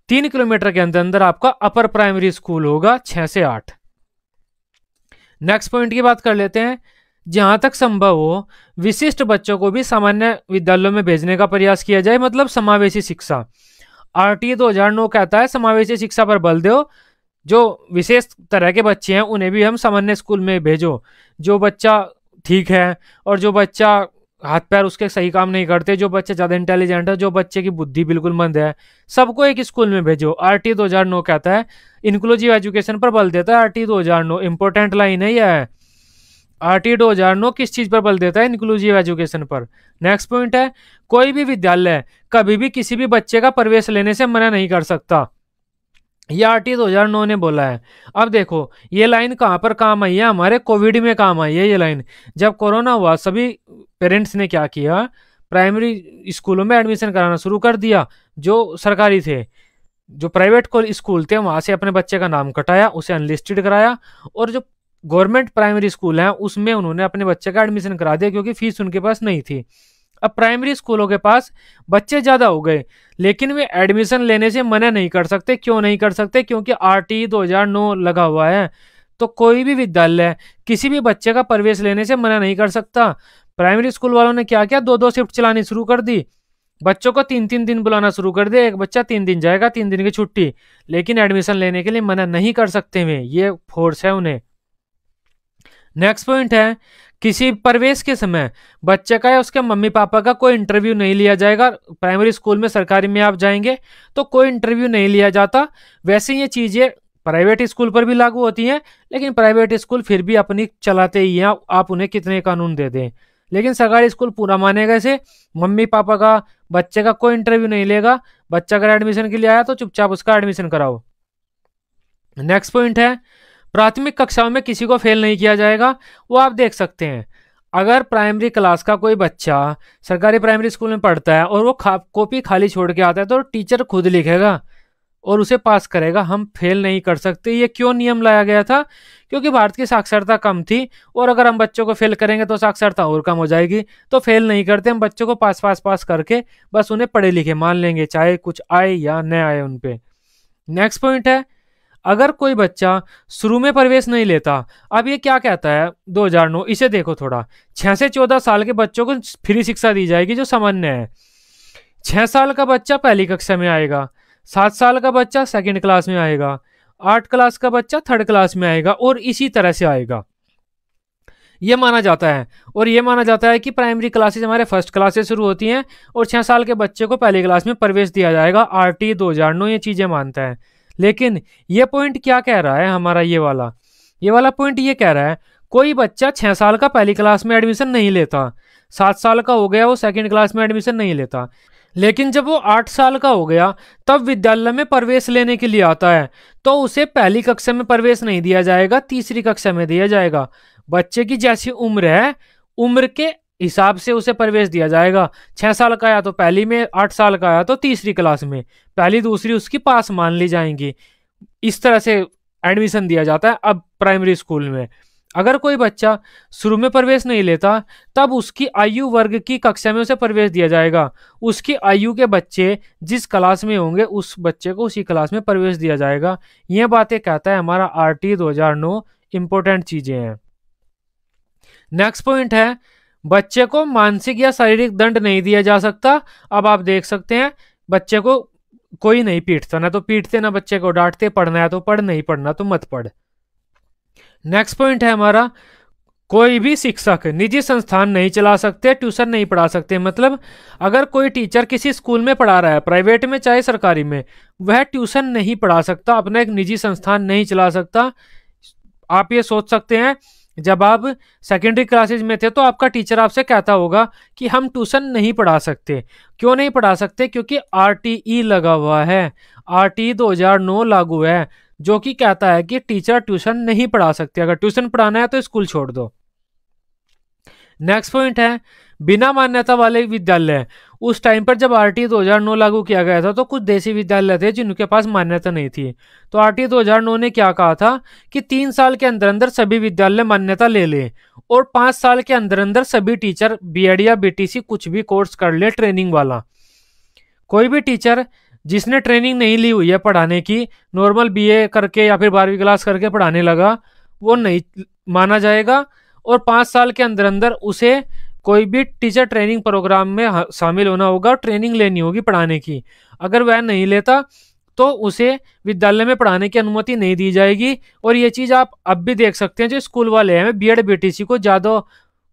तीन किलोमीटर के अंदर अंदर आपका अपर प्राइमरी स्कूल होगा छः से आठ नेक्स्ट पॉइंट की बात कर लेते हैं जहाँ तक संभव हो विशिष्ट बच्चों को भी सामान्य विद्यालयों में भेजने का प्रयास किया जाए मतलब समावेशी शिक्षा दो हजार नौ कहता है समावेशी शिक्षा पर बल दो जो विशेष तरह के बच्चे हैं उन्हें भी हम सामान्य स्कूल में भेजो जो बच्चा ठीक है और जो बच्चा हाथ पैर उसके सही काम नहीं करते जो बच्चे ज़्यादा इंटेलिजेंट है जो बच्चे की बुद्धि बिल्कुल मंद है सबको एक स्कूल में भेजो आर टी दो हजार कहता है इंक्लूसिव एजुकेशन पर बल देता है आर टी दो हजार नौ इंपॉर्टेंट लाइन है यह आरटी 2009 किस चीज़ पर बल देता है इंक्लूसिव एजुकेशन पर नेक्स्ट पॉइंट है कोई भी विद्यालय कभी भी किसी भी बच्चे का प्रवेश लेने से मना नहीं कर सकता ये आर टी दो हजार नौ ने बोला है अब देखो ये लाइन कहाँ पर काम आई है हमारे कोविड में काम आई है ये लाइन जब कोरोना हुआ सभी पेरेंट्स ने क्या किया प्राइमरी स्कूलों में एडमिशन कराना शुरू कर दिया जो सरकारी थे जो प्राइवेट स्कूल थे वहाँ से अपने बच्चे का नाम कटाया उसे अनलिस्टेड कराया और जो गवर्नमेंट प्राइमरी स्कूल हैं उसमें उन्होंने अपने बच्चे का एडमिशन करा दिया क्योंकि फीस उनके पास नहीं थी अब प्राइमरी स्कूलों के पास बच्चे ज़्यादा हो गए लेकिन वे एडमिशन लेने से मना नहीं कर सकते क्यों नहीं कर सकते क्योंकि आर e टी लगा हुआ है तो कोई भी विद्यालय किसी भी बच्चे का प्रवेश लेने से मना नहीं कर सकता प्राइमरी स्कूल वालों ने क्या किया दो दो शिफ्ट चलानी शुरू कर दी बच्चों को तीन तीन दिन बुलाना शुरू कर दिया एक बच्चा तीन दिन जाएगा तीन दिन की छुट्टी लेकिन एडमिशन लेने के लिए मना नहीं कर सकते वे ये फोर्स है उन्हें नेक्स्ट पॉइंट है किसी प्रवेश के समय बच्चे का या उसके मम्मी पापा का कोई इंटरव्यू नहीं लिया जाएगा प्राइमरी स्कूल में सरकारी में आप जाएंगे तो कोई इंटरव्यू नहीं लिया जाता वैसे ये चीज़ें प्राइवेट स्कूल पर भी लागू होती हैं लेकिन प्राइवेट स्कूल फिर भी अपनी चलाते ही हैं आप उन्हें कितने कानून दे दें लेकिन सरकारी स्कूल पूरा मानेगा इसे मम्मी पापा का बच्चे का कोई इंटरव्यू नहीं लेगा बच्चा अगर एडमिशन के लिए आया तो चुपचाप उसका एडमिशन कराओ नेक्स्ट पॉइंट है प्राथमिक कक्षाओं में किसी को फेल नहीं किया जाएगा वो आप देख सकते हैं अगर प्राइमरी क्लास का कोई बच्चा सरकारी प्राइमरी स्कूल में पढ़ता है और वो खा कॉपी खाली छोड़ के आता है तो टीचर खुद लिखेगा और उसे पास करेगा हम फेल नहीं कर सकते ये क्यों नियम लाया गया था क्योंकि भारत की साक्षरता कम थी और अगर हम बच्चों को फेल करेंगे तो साक्षरता और कम हो जाएगी तो फेल नहीं करते हम बच्चों को पास पास पास करके बस उन्हें पढ़े लिखे मान लेंगे चाहे कुछ आए या न आए उन पर नेक्स्ट पॉइंट है अगर कोई बच्चा शुरू में प्रवेश नहीं लेता अब ये क्या कहता है 2009 इसे देखो थोड़ा छः से चौदह साल के बच्चों को फ्री शिक्षा दी जाएगी जो सामान्य है छः साल का बच्चा पहली कक्षा में आएगा सात साल का बच्चा सेकेंड क्लास में आएगा आठ क्लास का बच्चा थर्ड क्लास में आएगा और इसी तरह से आएगा ये माना जाता है और ये माना जाता है कि प्राइमरी क्लासेज हमारे फर्स्ट क्लास से शुरू होती हैं और छः साल के बच्चे को पहली क्लास में प्रवेश दिया जाएगा आर टी दो हज़ार नौ ये चीज़ें मानता है लेकिन ये पॉइंट क्या कह रहा है हमारा ये वाला ये वाला पॉइंट ये कह रहा है कोई बच्चा छः साल का पहली क्लास में एडमिशन नहीं लेता सात साल का हो गया वो सेकेंड क्लास में एडमिशन नहीं लेता लेकिन जब वो आठ साल का हो गया तब विद्यालय में प्रवेश लेने के लिए आता है तो उसे पहली कक्षा में प्रवेश नहीं दिया जाएगा तीसरी कक्षा में दिया जाएगा बच्चे की जैसी उम्र है उम्र के हिसाब से उसे प्रवेश दिया जाएगा छः साल का आया तो पहली में आठ साल का आया तो तीसरी क्लास में पहली दूसरी उसकी पास मान ली जाएंगी इस तरह से एडमिशन दिया जाता है अब प्राइमरी स्कूल में अगर कोई बच्चा शुरू में प्रवेश नहीं लेता तब उसकी आयु वर्ग की कक्षा में उसे प्रवेश दिया जाएगा उसकी आयु के बच्चे जिस क्लास में होंगे उस बच्चे को उसी क्लास में प्रवेश दिया जाएगा ये बातें कहता है हमारा आर टी दो हजार नौ इंपॉर्टेंट चीज़ें हैं नेक्स्ट पॉइंट है बच्चे को मानसिक या शारीरिक दंड नहीं दिया जा सकता अब आप देख सकते हैं बच्चे को कोई नहीं पीटता ना तो पीटते ना बच्चे को डांटते पढ़ना है तो पढ़ नहीं पढ़ना तो मत पढ़ नेक्स्ट पॉइंट है हमारा कोई भी शिक्षक निजी संस्थान नहीं चला सकते ट्यूशन नहीं पढ़ा सकते मतलब अगर कोई टीचर किसी स्कूल में पढ़ा रहा है प्राइवेट में चाहे सरकारी में वह ट्यूशन नहीं पढ़ा सकता अपना एक निजी संस्थान नहीं चला सकता आप ये सोच सकते हैं जब आप सेकेंडरी क्लासेज में थे तो आपका टीचर आपसे कहता होगा कि हम ट्यूशन नहीं पढ़ा सकते क्यों नहीं पढ़ा सकते क्योंकि आरटीई e लगा हुआ है आरटीई e 2009 लागू है जो कि कहता है कि टीचर ट्यूशन नहीं पढ़ा सकते अगर ट्यूशन पढ़ाना है तो स्कूल छोड़ दो नेक्स्ट पॉइंट है बिना मान्यता वाले विद्यालय उस टाइम पर जब आर टी लागू किया गया था तो कुछ देसी विद्यालय थे जिनके पास मान्यता नहीं थी तो आर टी ने क्या कहा था कि तीन साल के अंदर अंदर सभी विद्यालय मान्यता ले लें और पाँच साल के अंदर अंदर सभी टीचर बी या बी कुछ भी कोर्स कर ले ट्रेनिंग वाला कोई भी टीचर जिसने ट्रेनिंग नहीं ली हुई है पढ़ाने की नॉर्मल बीए करके या फिर बारहवीं क्लास करके पढ़ाने लगा वो नहीं माना जाएगा और पाँच साल के अंदर अंदर उसे कोई भी टीचर ट्रेनिंग प्रोग्राम में शामिल होना होगा और ट्रेनिंग लेनी होगी पढ़ाने की अगर वह नहीं लेता तो उसे विद्यालय में पढ़ाने की अनुमति नहीं दी जाएगी और ये चीज़ आप अब भी देख सकते हैं जो स्कूल वाले हैं बी एड को ज़्यादा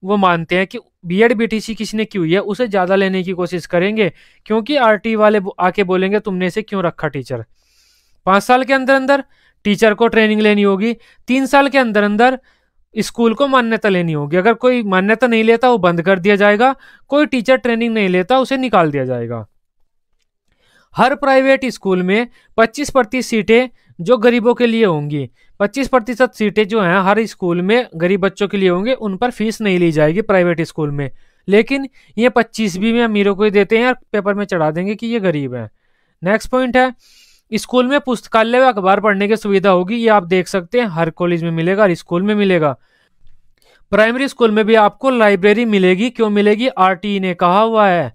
वो मानते हैं कि बी एड किसने की हुई है उसे ज़्यादा लेने की कोशिश करेंगे क्योंकि आर वाले आके बोलेंगे तुमने इसे क्यों रखा टीचर पाँच साल के अंदर अंदर टीचर को ट्रेनिंग लेनी होगी तीन साल के अंदर अंदर स्कूल को मान्यता लेनी होगी अगर कोई मान्यता नहीं लेता वो बंद कर दिया जाएगा कोई टीचर ट्रेनिंग नहीं लेता उसे निकाल दिया जाएगा हर प्राइवेट स्कूल में 25 प्रतिशत सीटें जो गरीबों के लिए होंगी 25 प्रतिशत सीटें जो हैं हर स्कूल में गरीब बच्चों के लिए होंगे उन पर फीस नहीं ली जाएगी प्राइवेट स्कूल में लेकिन ये भी में अमीरों को ही देते हैं और पेपर में चढ़ा देंगे कि ये गरीब हैं नेक्स्ट पॉइंट है स्कूल में पुस्तकालय व अखबार पढ़ने की सुविधा होगी ये आप देख सकते हैं हर कॉलेज में मिलेगा हर स्कूल में मिलेगा प्राइमरी स्कूल में भी आपको लाइब्रेरी मिलेगी क्यों मिलेगी आर ने कहा हुआ है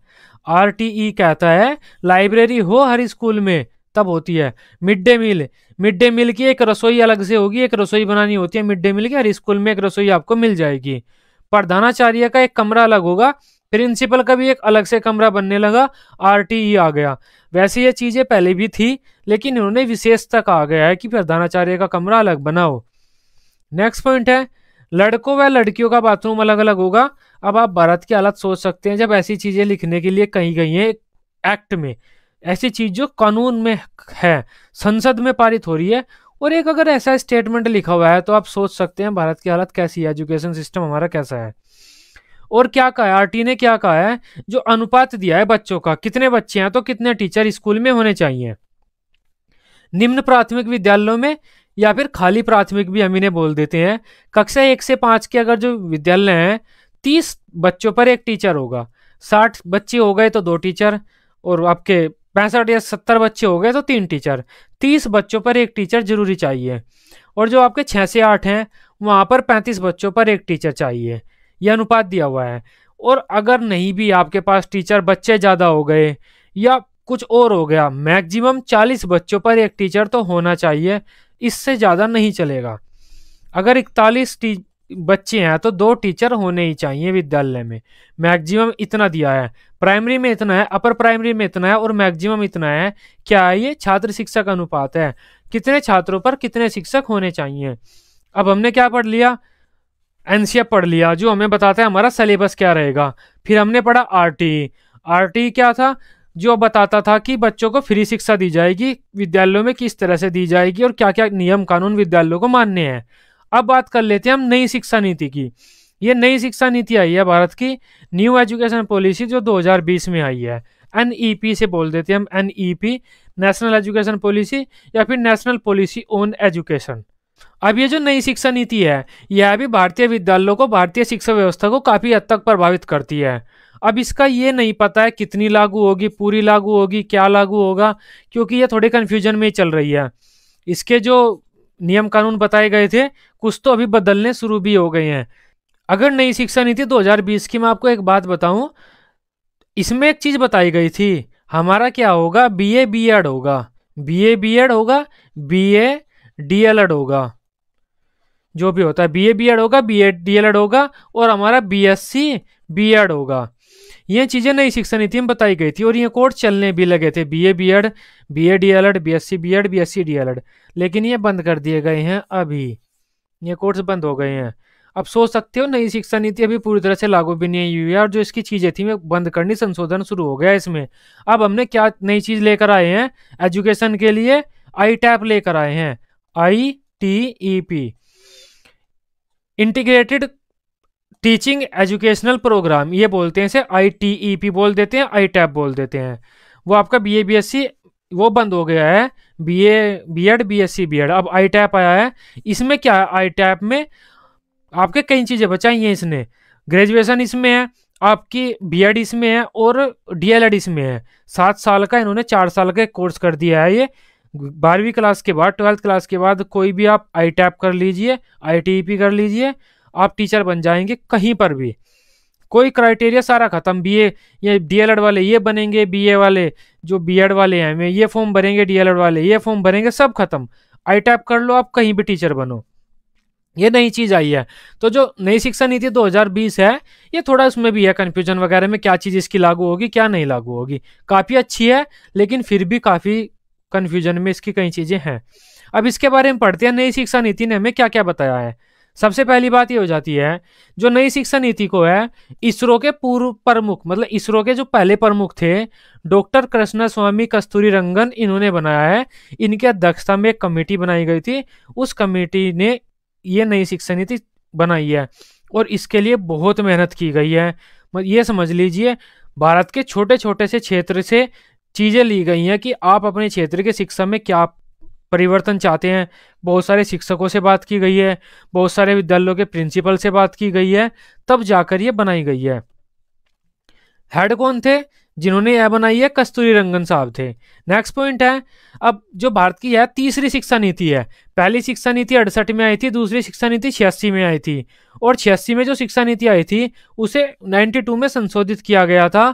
आर कहता है लाइब्रेरी हो हर स्कूल में तब होती है mid day meal mid day meal की एक रसोई अलग से होगी एक रसोई बनानी होती है मिड डे मील की हर स्कूल में एक रसोई आपको मिल जाएगी प्रधानाचार्य का एक कमरा अलग होगा प्रिंसिपल का भी एक अलग से कमरा बनने लगा आर आ गया वैसे ये चीज़ें पहले भी थी लेकिन इन्होंने विशेषता कहा गया है कि प्रधानाचार्य का कमरा अलग बनाओ नेक्स्ट पॉइंट है लड़कों व लड़कियों का बाथरूम अलग अलग होगा अब आप भारत की हालत सोच सकते हैं जब ऐसी चीज़ें लिखने के लिए कही गई हैं एक्ट में ऐसी चीज़ जो कानून में है संसद में पारित हो रही है और एक अगर ऐसा स्टेटमेंट लिखा हुआ है तो आप सोच सकते हैं भारत की हालत कैसी है एजुकेशन सिस्टम हमारा कैसा है और क्या कहा है आरटी ने क्या कहा है जो अनुपात दिया है बच्चों का कितने बच्चे हैं तो कितने टीचर स्कूल में होने चाहिए निम्न प्राथमिक विद्यालयों में या फिर खाली प्राथमिक भी हम इन्हें बोल देते हैं कक्षा एक से पाँच के अगर जो विद्यालय हैं तीस बच्चों पर एक टीचर होगा साठ बच्चे हो गए तो दो टीचर और आपके पैंसठ या सत्तर बच्चे हो गए तो तीन टीचर तीस बच्चों पर एक टीचर जरूरी चाहिए और जो आपके छः से आठ हैं वहाँ पर पैंतीस बच्चों पर एक टीचर चाहिए यह अनुपात दिया हुआ है और अगर नहीं भी आपके पास टीचर बच्चे ज़्यादा हो गए या कुछ और हो गया मैक्सिमम चालीस बच्चों पर एक टीचर तो होना चाहिए इससे ज़्यादा नहीं चलेगा अगर इकतालीस बच्चे हैं तो दो टीचर होने ही चाहिए विद्यालय में मैक्सिमम इतना दिया है प्राइमरी में इतना है अपर प्राइमरी में इतना है और मैक्सिमम इतना है क्या है ये छात्र शिक्षक अनुपात है कितने छात्रों पर कितने शिक्षक होने चाहिए अब हमने क्या पढ़ लिया एनसीए पढ़ लिया जो हमें बताता है हमारा सिलेबस क्या रहेगा फिर हमने पढ़ा आरटी आरटी क्या था जो बताता था कि बच्चों को फ्री शिक्षा दी जाएगी विद्यालयों में किस तरह से दी जाएगी और क्या क्या नियम कानून विद्यालयों को मान्य है अब बात कर लेते हैं हम नई शिक्षा नीति की ये नई शिक्षा नीति आई है भारत की न्यू एजुकेशन पॉलिसी जो 2020 में आई है एन e से बोल देते हैं हम एन नेशनल एजुकेशन पॉलिसी या फिर नेशनल पॉलिसी ऑन एजुकेशन अब ये जो नई शिक्षा नीति है यह भी भारतीय विद्यालयों को भारतीय शिक्षा व्यवस्था को काफ़ी हद तक प्रभावित करती है अब इसका ये नहीं पता है कितनी लागू होगी पूरी लागू होगी क्या लागू होगा क्योंकि ये थोड़े कन्फ्यूजन में ही चल रही है इसके जो नियम कानून बताए गए थे कुछ तो अभी बदलने शुरू भी हो गए हैं अगर नई शिक्षा नीति 2020 की मैं आपको एक बात बताऊं इसमें एक चीज़ बताई गई थी हमारा क्या होगा बीए बीएड होगा बीए बीएड होगा बीए डीएलएड होगा जो भी होता है बी बी एड होगा बीए एड होगा और हमारा बी एस बी एड होगा ये चीज़ें नई शिक्षा नीति में बताई गई थी और ये कोर्स चलने भी लगे थे B B B B A A Ed Ed D L S C B Ed B S C D L Ed लेकिन ये बंद कर दिए गए हैं अभी ये कोर्स बंद हो गए हैं अब सोच सकते हो नई शिक्षा नीति अभी पूरी तरह से लागू भी नहीं हुई है और जो इसकी चीज़ें थी वो बंद करनी संशोधन शुरू हो गया इसमें अब हमने क्या नई चीज़ लेकर आए हैं एजुकेशन के लिए आई टैप लेकर आए हैं I T E P integrated teaching educational programme ये बोलते हैं इसे आई टी ई पी बोल देते हैं आई टैप बोल देते हैं वो आपका B A B S C वो बंद हो गया है B A B Ed B S C B Ed अब आई टैप आया है इसमें क्या है आई टैप में आपके कई चीज़ें बचाई हैं इसने ग्रेजुएशन इसमें है आपकी बी एड इसमें है और डी एल एड इसमें है सात साल का इन्होंने चार साल का कोर्स कर दिया है ये बारहवीं क्लास के बाद ट्वेल्थ क्लास के बाद कोई भी आप आई टैप कर लीजिए आई कर लीजिए आप टीचर बन जाएंगे कहीं पर भी कोई क्राइटेरिया सारा ख़त्म बीए ये डीएलएड वाले ये बनेंगे बीए वाले जो बीएड वाले हैं वे ये फॉर्म भरेंगे डीएलएड वाले ये फॉर्म भरेंगे सब खत्म आई टैप कर लो आप कहीं भी टीचर बनो ये नई चीज़ आई है तो जो नई शिक्षा नीति 2020 है ये थोड़ा उसमें भी है कन्फ्यूजन वगैरह में क्या चीज़ इसकी लागू होगी क्या नहीं लागू होगी काफ़ी अच्छी है लेकिन फिर भी काफ़ी कन्फ्यूजन में इसकी कई चीज़ें हैं अब इसके बारे में पढ़ते हैं नई शिक्षा नीति ने हमें क्या क्या बताया है सबसे पहली बात ये हो जाती है जो नई शिक्षा नीति को है इसरो के पूर्व प्रमुख मतलब इसरो के जो पहले प्रमुख थे डॉक्टर कृष्णा स्वामी कस्तूरी रंगन इन्होंने बनाया है इनकी अध्यक्षता में एक कमेटी बनाई गई थी उस कमेटी ने ये नई शिक्षा नीति बनाई है और इसके लिए बहुत मेहनत की गई है ये समझ लीजिए भारत के छोटे छोटे से क्षेत्र से चीज़ें ली गई हैं कि आप अपने क्षेत्र के शिक्षा में क्या परिवर्तन चाहते हैं बहुत सारे शिक्षकों से बात की गई है बहुत सारे विद्यालयों के प्रिंसिपल से बात की गई है तब जाकर ये बनाई गई है हेड कौन थे जिन्होंने यह बनाई है कस्तूरी रंगन साहब थे नेक्स्ट पॉइंट है अब जो भारत की है तीसरी शिक्षा नीति है पहली शिक्षा नीति अड़सठ में आई थी दूसरी शिक्षा नीति छियासी में आई थी और छियासी में जो शिक्षा नीति आई थी उसे 92 में संशोधित किया गया था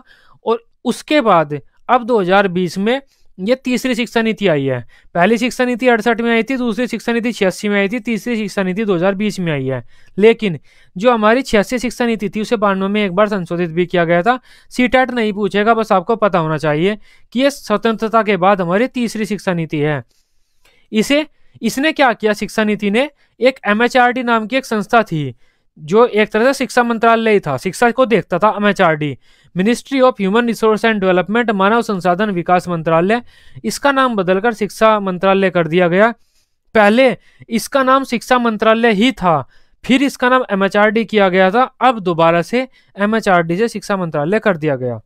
और उसके बाद अब 2020 में ये तीसरी शिक्षा नीति आई है पहली शिक्षा नीति अड़सठ में आई थी दूसरी शिक्षा नीति छियासी में आई थी तीसरी शिक्षा नीति 2020 में आई है लेकिन जो हमारी छियासी शिक्षा नीति थी उसे बानवे में एक बार संशोधित भी किया गया था सीटेट नहीं पूछेगा बस आपको पता होना चाहिए कि ये स्वतंत्रता के बाद हमारी तीसरी शिक्षा नीति है इसे इसने क्या किया शिक्षा नीति ने एक एम नाम की एक संस्था थी जो एक तरह से शिक्षा मंत्रालय ही था शिक्षा को देखता था M ministry of human resource and development मानव संसाधन विकास मंत्रालय इसका नाम बदलकर शिक्षा मंत्रालय कर दिया गया पहले इसका नाम शिक्षा मंत्रालय ही था फिर इसका नाम एम किया गया था अब दोबारा से एम से शिक्षा मंत्रालय कर दिया गया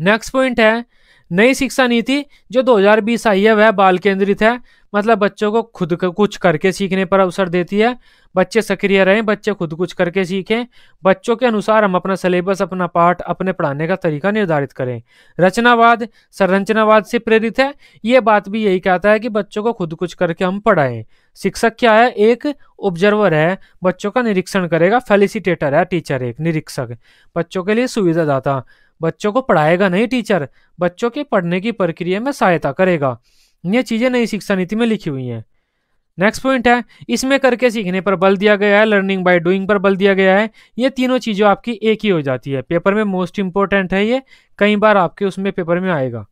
नेक्स्ट पॉइंट है नई शिक्षा नीति जो 2020 आई है वह बाल केंद्रित है मतलब बच्चों को खुद कुछ करके सीखने पर अवसर देती है बच्चे सक्रिय रहें बच्चे खुद कुछ करके सीखें बच्चों के अनुसार हम अपना सिलेबस अपना पाठ अपने पढ़ाने का तरीका निर्धारित करें रचनावाद संरचनावाद से प्रेरित है ये बात भी यही कहता है कि बच्चों को खुद कुछ करके हम पढ़ाएं शिक्षक क्या है एक ऑब्जर्वर है बच्चों का निरीक्षण करेगा फेलिसिटेटर है टीचर एक निरीक्षक बच्चों के लिए सुविधादाता बच्चों को पढ़ाएगा नहीं टीचर बच्चों के पढ़ने की प्रक्रिया में सहायता करेगा ये चीज़ें नई शिक्षा नीति में लिखी हुई हैं नेक्स्ट पॉइंट है इसमें करके सीखने पर बल दिया गया है लर्निंग बाय डूइंग पर बल दिया गया है ये तीनों चीज़ें आपकी एक ही हो जाती है पेपर में मोस्ट इंपॉर्टेंट है ये कई बार आपके उसमें पेपर में आएगा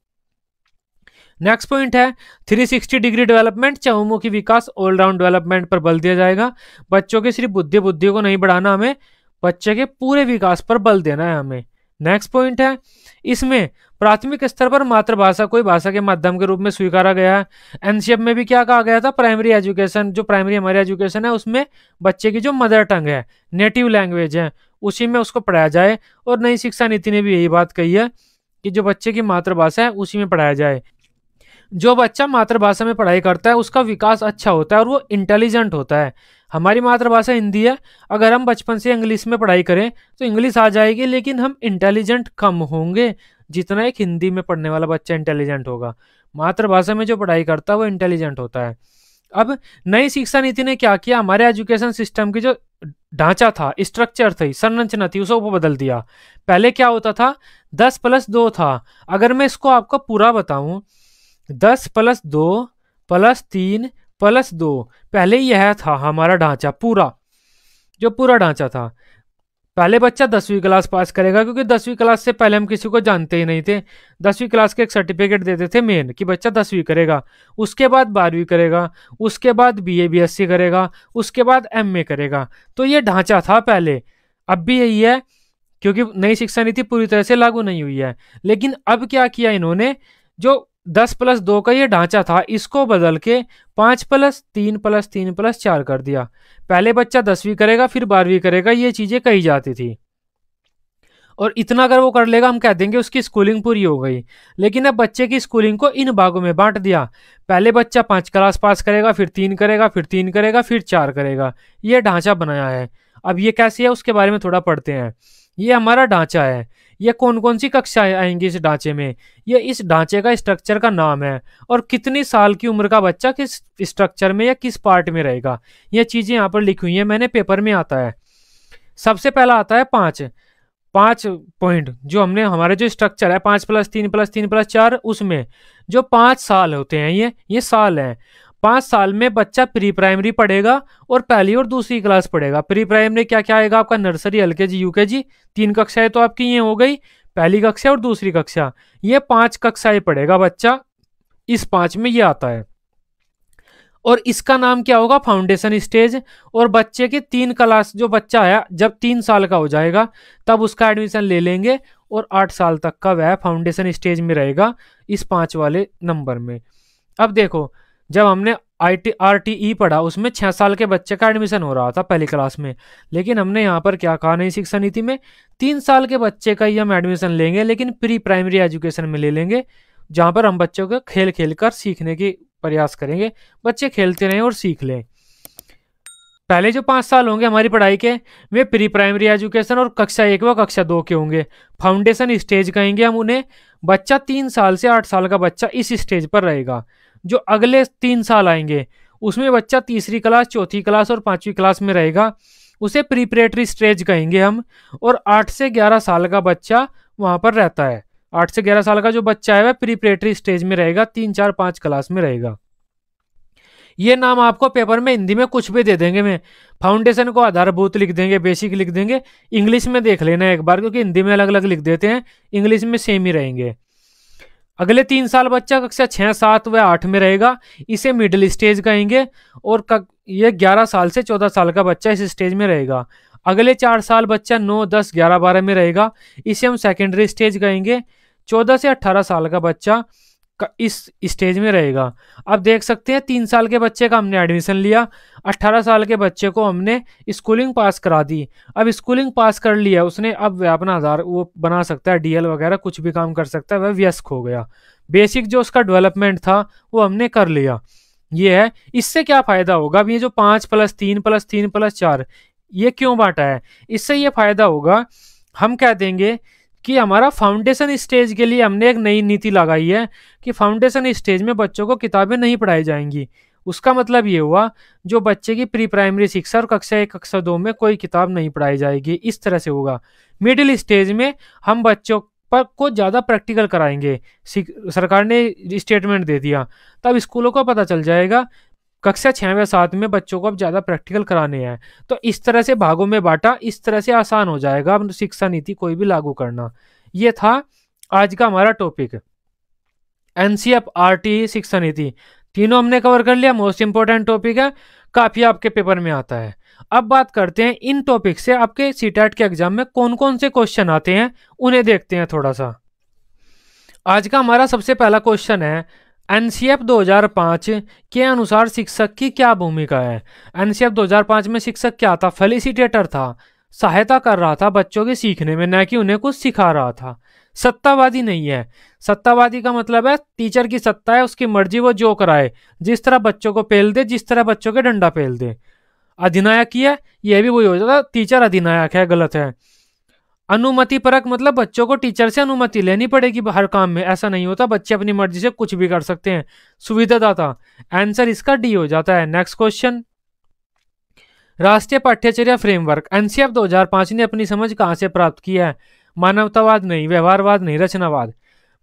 नेक्स्ट पॉइंट है 360 डिग्री डेवलपमेंट चहुमुखी विकास ऑलराउंड डेवलपमेंट पर बल दिया जाएगा बच्चों के सिर्फ बुद्धि बुद्धि को नहीं बढ़ाना हमें बच्चे के पूरे विकास पर बल देना है हमें नेक्स्ट पॉइंट है इसमें प्राथमिक स्तर पर मातृभाषा को भाषा के माध्यम के रूप में स्वीकारा गया है एनसीएफ में भी क्या कहा गया था प्राइमरी एजुकेशन जो प्राइमरी हमारी एजुकेशन है उसमें बच्चे की जो मदर टंग है नेटिव लैंग्वेज है उसी में उसको पढ़ाया जाए और नई शिक्षा नीति ने भी यही बात कही है कि जो बच्चे की मातृभाषा है उसी में पढ़ाया जाए जो बच्चा मातृभाषा में पढ़ाई करता है उसका विकास अच्छा होता है और वो इंटेलिजेंट होता है हमारी मातृभाषा हिंदी है अगर हम बचपन से इंग्लिश में पढ़ाई करें तो इंग्लिश आ जाएगी लेकिन हम इंटेलिजेंट कम होंगे जितना एक हिंदी में पढ़ने वाला बच्चा इंटेलिजेंट होगा मातृभाषा में जो पढ़ाई करता है वो इंटेलिजेंट होता है अब नई शिक्षा नीति ने क्या किया हमारे एजुकेशन सिस्टम की जो ढांचा था स्ट्रक्चर थी संरचना थी उसे वो बदल दिया पहले क्या होता था दस प्लस दो था अगर मैं इसको आपको पूरा बताऊं दस प्लस दो प्लस तीन प्लस दो पहले यह था हमारा ढांचा पूरा जो पूरा ढांचा था पहले बच्चा दसवीं क्लास पास करेगा क्योंकि दसवीं क्लास से पहले हम किसी को जानते ही नहीं थे दसवीं क्लास के एक सर्टिफिकेट देते थे मेन कि बच्चा दसवीं करेगा उसके बाद बारहवीं करेगा उसके बाद बीए बीएससी करेगा उसके बाद एमए करेगा तो ये ढांचा था पहले अब भी यही है क्योंकि नई शिक्षा नीति पूरी तरह से लागू नहीं हुई है लेकिन अब क्या किया इन्होंने जो दस प्लस दो का ये ढांचा था इसको बदल के पाँच प्लस तीन प्लस तीन प्लस चार कर दिया पहले बच्चा दसवीं करेगा फिर बारहवीं करेगा ये चीज़ें कही जाती थी और इतना अगर वो कर लेगा हम कह देंगे उसकी स्कूलिंग पूरी हो गई लेकिन अब बच्चे की स्कूलिंग को इन भागों में बांट दिया पहले बच्चा पाँच क्लास पास करेगा फिर तीन करेगा फिर तीन करेगा फिर चार करेगा ये ढांचा बनाया है अब ये कैसे है उसके बारे में थोड़ा पढ़ते हैं ये हमारा ढांचा है ये कौन कौन सी कक्षाएं आएंगी इस ढांचे में ये इस ढांचे का स्ट्रक्चर का नाम है और कितनी साल की उम्र का बच्चा किस स्ट्रक्चर में या किस पार्ट में रहेगा ये चीज़ें यहाँ पर लिखी हुई हैं मैंने पेपर में आता है सबसे पहला आता है पाँच पाँच पॉइंट जो हमने हमारे जो स्ट्रक्चर है पाँच प्लस तीन प्लस तीन प्लस चार उसमें जो पाँच साल होते हैं ये ये साल हैं पाँच साल में बच्चा प्री प्राइमरी पढ़ेगा और पहली और दूसरी क्लास पढ़ेगा प्री प्राइमरी क्या क्या आएगा आपका नर्सरी एल के जी यू के जी तीन कक्षाएं तो आपकी ये हो गई पहली कक्षा और दूसरी कक्षा ये पांच कक्षाएं पढ़ेगा बच्चा इस पांच में ये आता है और इसका नाम क्या होगा फाउंडेशन स्टेज और बच्चे की तीन क्लास जो बच्चा है जब तीन साल का हो जाएगा तब उसका एडमिशन ले लेंगे और आठ साल तक का वह फाउंडेशन स्टेज में रहेगा इस पाँच वाले नंबर में अब देखो जब हमने I T R T E पढ़ा उसमें छः साल के बच्चे का एडमिशन हो रहा था पहली क्लास में लेकिन हमने यहाँ पर क्या कहा नई शिक्षा नीति में तीन साल के बच्चे का ही हम एडमिशन लेंगे लेकिन प्री प्राइमरी एजुकेशन में ले लेंगे जहाँ पर हम बच्चों को खेल खेल कर सीखने की प्रयास करेंगे बच्चे खेलते रहें और सीख लें पहले जो पाँच साल होंगे हमारी पढ़ाई के वे प्री प्राइमरी एजुकेशन और कक्षा एक व कक्षा दो के होंगे फाउंडेशन स्टेज कहेंगे हम उन्हें बच्चा तीन साल से आठ साल का बच्चा इस स्टेज पर रहेगा जो अगले तीन साल आएंगे उसमें बच्चा तीसरी क्लास चौथी क्लास और पाँचवीं क्लास में रहेगा उसे प्रीपरेटरी स्टेज कहेंगे हम और आठ से ग्यारह साल का बच्चा वहाँ पर रहता है आठ से ग्यारह साल का जो बच्चा है वह प्रीपरेटरी स्टेज में रहेगा तीन चार पाँच क्लास में रहेगा ये नाम आपको पेपर में हिंदी में कुछ भी दे देंगे मैं फाउंडेशन को आधारभूत लिख देंगे बेसिक लिख देंगे इंग्लिश में देख लेना एक बार क्योंकि हिंदी में अलग अलग लिख देते हैं इंग्लिश में सेम ही रहेंगे अगले तीन साल बच्चा कक्षा छः सात व आठ में रहेगा इसे मिडिल स्टेज कहेंगे और कक, ये ग्यारह साल से चौदह साल का बच्चा इस स्टेज में रहेगा अगले चार साल बच्चा नौ दस ग्यारह बारह में रहेगा इसे हम सेकेंडरी स्टेज कहेंगे चौदह से अट्ठारह साल का बच्चा इस स्टेज में रहेगा अब देख सकते हैं तीन साल के बच्चे का हमने एडमिशन लिया अट्ठारह साल के बच्चे को हमने स्कूलिंग पास करा दी अब स्कूलिंग पास कर लिया उसने अब वह अपना आधार वो बना सकता है डीएल वगैरह कुछ भी काम कर सकता है वह व्यस्क हो गया बेसिक जो उसका डेवलपमेंट था वो हमने कर लिया ये है इससे क्या फ़ायदा होगा अब ये जो पाँच प्लस तीन प्लस तीन प्लस चार ये क्यों बांटा है इससे ये फ़ायदा होगा हम कह देंगे कि हमारा फाउंडेशन स्टेज के लिए हमने एक नई नीति लगाई है कि फाउंडेशन स्टेज में बच्चों को किताबें नहीं पढ़ाई जाएंगी उसका मतलब ये हुआ जो बच्चे की प्री प्राइमरी शिक्षा और कक्षा एक कक्षा दो में कोई किताब नहीं पढ़ाई जाएगी इस तरह से होगा मिडिल स्टेज में हम बच्चों पर को ज़्यादा प्रैक्टिकल कराएंगे सरकार ने स्टेटमेंट दे दिया तब स्कूलों को पता चल जाएगा कक्षा छः व सात में बच्चों को अब ज़्यादा प्रैक्टिकल कराने हैं तो इस तरह से भागों में बांटा इस तरह से आसान हो जाएगा अब शिक्षा नीति कोई भी लागू करना ये था आज का हमारा topic N C F R T शिक्षा नीति तीनों हमने कवर कर लिया मोस्ट इंपॉर्टेंट टॉपिक है काफ़ी आपके पेपर में आता है अब बात करते हैं इन टॉपिक से आपके सी के एग्जाम में कौन कौन से क्वेश्चन आते हैं उन्हें देखते हैं थोड़ा सा आज का हमारा सबसे पहला क्वेश्चन है एन 2005 के अनुसार शिक्षक की क्या भूमिका है एन 2005 में शिक्षक क्या था फेलिसिटेटर था सहायता कर रहा था बच्चों के सीखने में न कि उन्हें कुछ सिखा रहा था सत्तावादी नहीं है सत्तावादी का मतलब है टीचर की सत्ता है उसकी मर्जी वो जो कराए जिस तरह बच्चों को पेल दे जिस तरह बच्चों के डंडा पेल दे अधिनायक ही है यह भी वही हो जाता टीचर अधिनायक है गलत है अनुमति परक मतलब बच्चों को टीचर से अनुमति लेनी पड़ेगी हर काम में ऐसा नहीं होता बच्चे अपनी मर्जी से कुछ भी कर सकते हैं सुविधादाता आंसर इसका डी हो जाता है नेक्स्ट क्वेश्चन राष्ट्रीय पाठ्यचर्या फ्रेमवर्क एनसीएफ 2005 ने अपनी समझ कहाँ से प्राप्त की है मानवतावाद नहीं व्यवहारवाद नहीं रचनावाद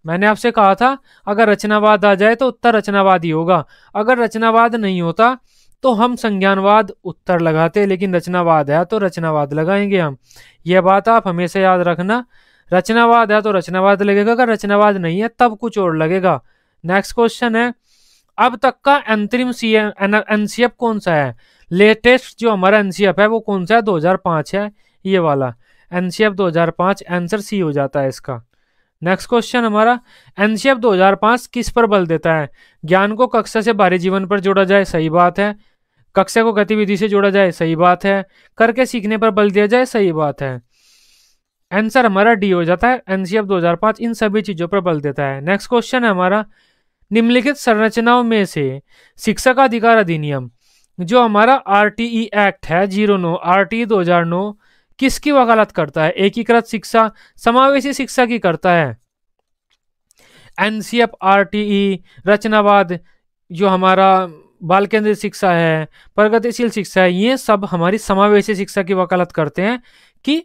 मैंने आपसे कहा था अगर रचनावाद आ जाए तो उत्तर रचनावाद ही होगा अगर रचनावाद नहीं होता तो हम संज्ञानवाद उत्तर लगाते लेकिन रचनावाद है तो रचनावाद लगाएंगे हम यह बात आप हमेशा याद रखना रचनावाद है तो रचनावाद लगेगा अगर रचनावाद नहीं है तब कुछ और लगेगा नेक्स्ट क्वेश्चन है अब तक का अंतरिम सी एनसीएफ कौन सा है लेटेस्ट जो हमारा एनसीएफ है वो कौन सा है 2005 है ये वाला एनसीएफ 2005 आंसर सी हो जाता है इसका नेक्स्ट क्वेश्चन हमारा एनसीएफ 2005 किस पर बल देता है ज्ञान को कक्षा से बाहरी जीवन पर जोड़ा जाए सही बात है कक्षा को गतिविधि से जोड़ा जाए सही बात है करके सीखने पर बल दिया जाए सही बात है आंसर हमारा डी हो जाता है एनसीएफ 2005 इन सभी चीज़ों पर बल देता है नेक्स्ट क्वेश्चन है हमारा निम्नलिखित संरचनाओं में से शिक्षक अधिकार अधिनियम जो हमारा आर एक्ट e है जीरो नौ आर e टी किसकी वकालत करता है एकीकृत शिक्षा समावेशी शिक्षा की करता है N C F R T E रचनावाद जो हमारा बाल केंद्रित शिक्षा है प्रगतिशील शिक्षा है ये सब हमारी समावेशी शिक्षा की वकालत करते हैं कि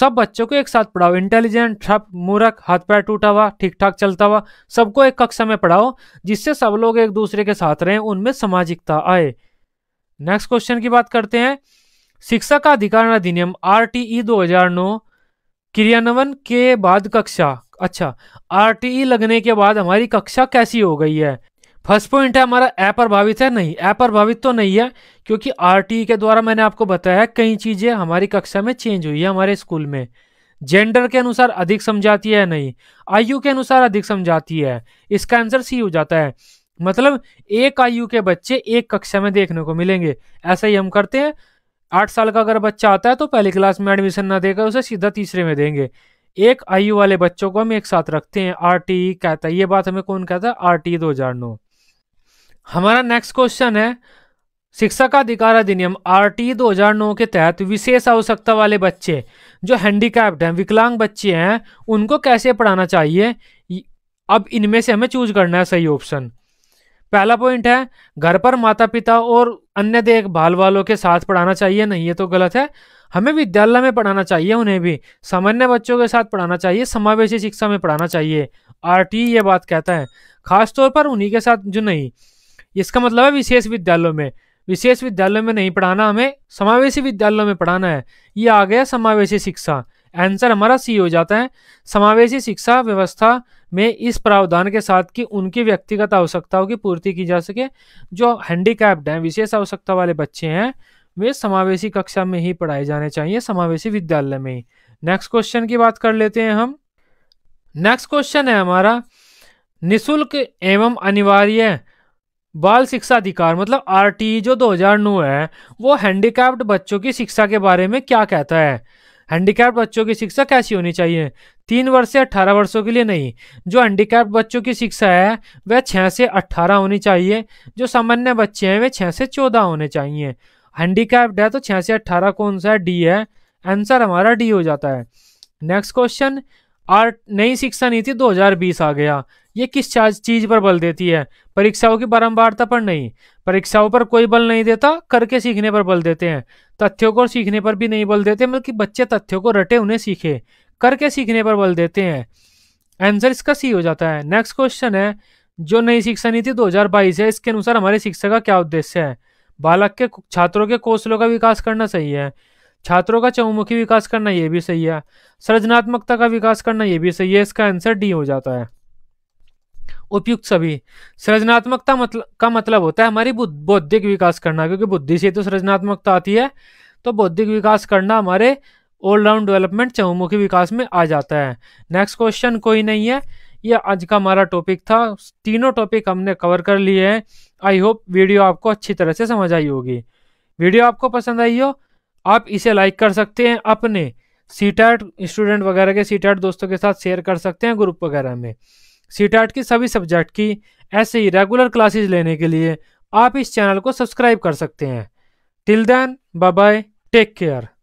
सब बच्चों को एक साथ पढ़ाओ इंटेलिजेंट ठप मूर्ख हाथ पैर टूटा हुआ ठीक ठाक चलता हुआ सबको एक कक्षा में पढ़ाओ जिससे सब लोग एक दूसरे के साथ रहें उनमें सामाजिकता आए नेक्स्ट क्वेश्चन की बात करते हैं शिक्षा का अधिकार अधिनियम आर टी ई दो हजार नौ क्रियान्वयन के बाद कक्षा अच्छा आर टी ई लगने के बाद हमारी कक्षा कैसी हो गई है फर्स्ट पॉइंट है हमारा अप्रभावित है नहीं अप्रभावित तो नहीं है क्योंकि आर टी ई के द्वारा मैंने आपको बताया कई चीज़ें हमारी कक्षा में चेंज हुई है हमारे स्कूल में जेंडर के अनुसार अधिक समझाती है नहीं आयु के अनुसार अधिक समझाती है इसका आंसर सी हो जाता है मतलब एक आयु के बच्चे एक कक्षा में देखने को मिलेंगे ऐसा ही हम करते हैं आठ साल का अगर बच्चा आता है तो पहली क्लास में एडमिशन ना देकर उसे सीधा तीसरे में देंगे एक आयु वाले बच्चों को हम एक साथ रखते हैं आर टी कहता है ये बात हमें कौन कहता है आर टी दो हजार नौ हमारा नेक्स्ट क्वेश्चन है शिक्षा का अधिकार अधिनियम आर टी दो हजार नौ के तहत विशेष आवश्यकता वाले बच्चे जो हैंडीकैप्ड हैं विकलांग बच्चे हैं उनको कैसे पढ़ाना चाहिए अब इनमें से हमें चूज करना है सही ऑप्शन पहला पॉइंट है घर पर माता पिता और अन्य देखभाल वालों के साथ पढ़ाना चाहिए नहीं ये तो गलत है हमें विद्यालय में पढ़ाना चाहिए उन्हें भी सामान्य बच्चों के साथ पढ़ाना चाहिए समावेशी शिक्षा में पढ़ाना चाहिए आर ये बात कहता है खासतौर पर उन्हीं के साथ जो नहीं इसका मतलब है विशेष विद्यालयों में विशेष विद्यालयों में नहीं पढ़ाना हमें समावेशी विद्यालयों में पढ़ाना है ये आ गया समावेशी शिक्षा आंसर हमारा सी हो जाता है समावेशी शिक्षा व्यवस्था में इस प्रावधान के साथ कि उनकी व्यक्तिगत आवश्यकताओं की पूर्ति की जा सके जो हैंडीकैप्ड हैं विशेष आवश्यकता वाले बच्चे हैं वे समावेशी कक्षा में ही पढ़ाए जाने चाहिए समावेशी विद्यालय में ही नेक्स्ट क्वेश्चन की बात कर लेते हैं हम नेक्स्ट क्वेश्चन है हमारा निःशुल्क एवं अनिवार्य बाल शिक्षा अधिकार मतलब आर जो दो है वो हैंडीकैप्ड बच्चों की शिक्षा के बारे में क्या कहता है हैंडीकैप्ड बच्चों की शिक्षा कैसी होनी चाहिए तीन वर्ष से अट्ठारह वर्षों के लिए नहीं जो हैंडीकैप्ड बच्चों की शिक्षा है वह छः से अट्ठारह होनी चाहिए जो सामान्य बच्चे हैं वे छः से चौदह होने चाहिए हैंडीकैप्ड है तो छः से अट्ठारह कौन सा है डी है आंसर हमारा डी हो जाता है नेक्स्ट क्वेश्चन आर्ट नई शिक्षा नीति 2020 आ गया ये किस चीज पर बल देती है परीक्षाओं की बारंबारता पर नहीं परीक्षाओं पर कोई बल नहीं देता करके सीखने पर बल देते हैं तथ्यों को सीखने पर भी नहीं बल देते बल्कि बच्चे तथ्यों को रटे उन्हें सीखे करके सीखने पर बल देते हैं आंसर इसका सी हो जाता है नेक्स्ट क्वेश्चन है जो नई शिक्षा नीति 2022 है इसके अनुसार हमारे शिक्षा का क्या उद्देश्य है बालक के छात्रों के कौशलों का विकास करना सही है छात्रों का चहुमुखी विकास करना ये भी सही है सृजनात्मकता का विकास करना ये भी सही है इसका आंसर डी हो जाता है उपयुक्त सभी सृजनात्मकता मतलब का मतलब होता है हमारी बौद्धिक विकास करना क्योंकि बुद्धि से तो सृजनात्मकता आती है तो बौद्धिक विकास करना हमारे ऑलराउंड डेवलपमेंट चहुमुखी विकास में आ जाता है नेक्स्ट क्वेश्चन कोई नहीं है ये आज का हमारा टॉपिक था तीनों टॉपिक हमने कवर कर लिए हैं आई होप वीडियो आपको अच्छी तरह से समझ आई होगी वीडियो आपको पसंद आई हो आप इसे लाइक कर सकते हैं अपने सी स्टूडेंट वगैरह के सी दोस्तों के साथ शेयर कर सकते हैं ग्रुप वगैरह में सीटाट की सभी सब्जेक्ट की ऐसे ही रेगुलर क्लासेज लेने के लिए आप इस चैनल को सब्सक्राइब कर सकते हैं till then bye take care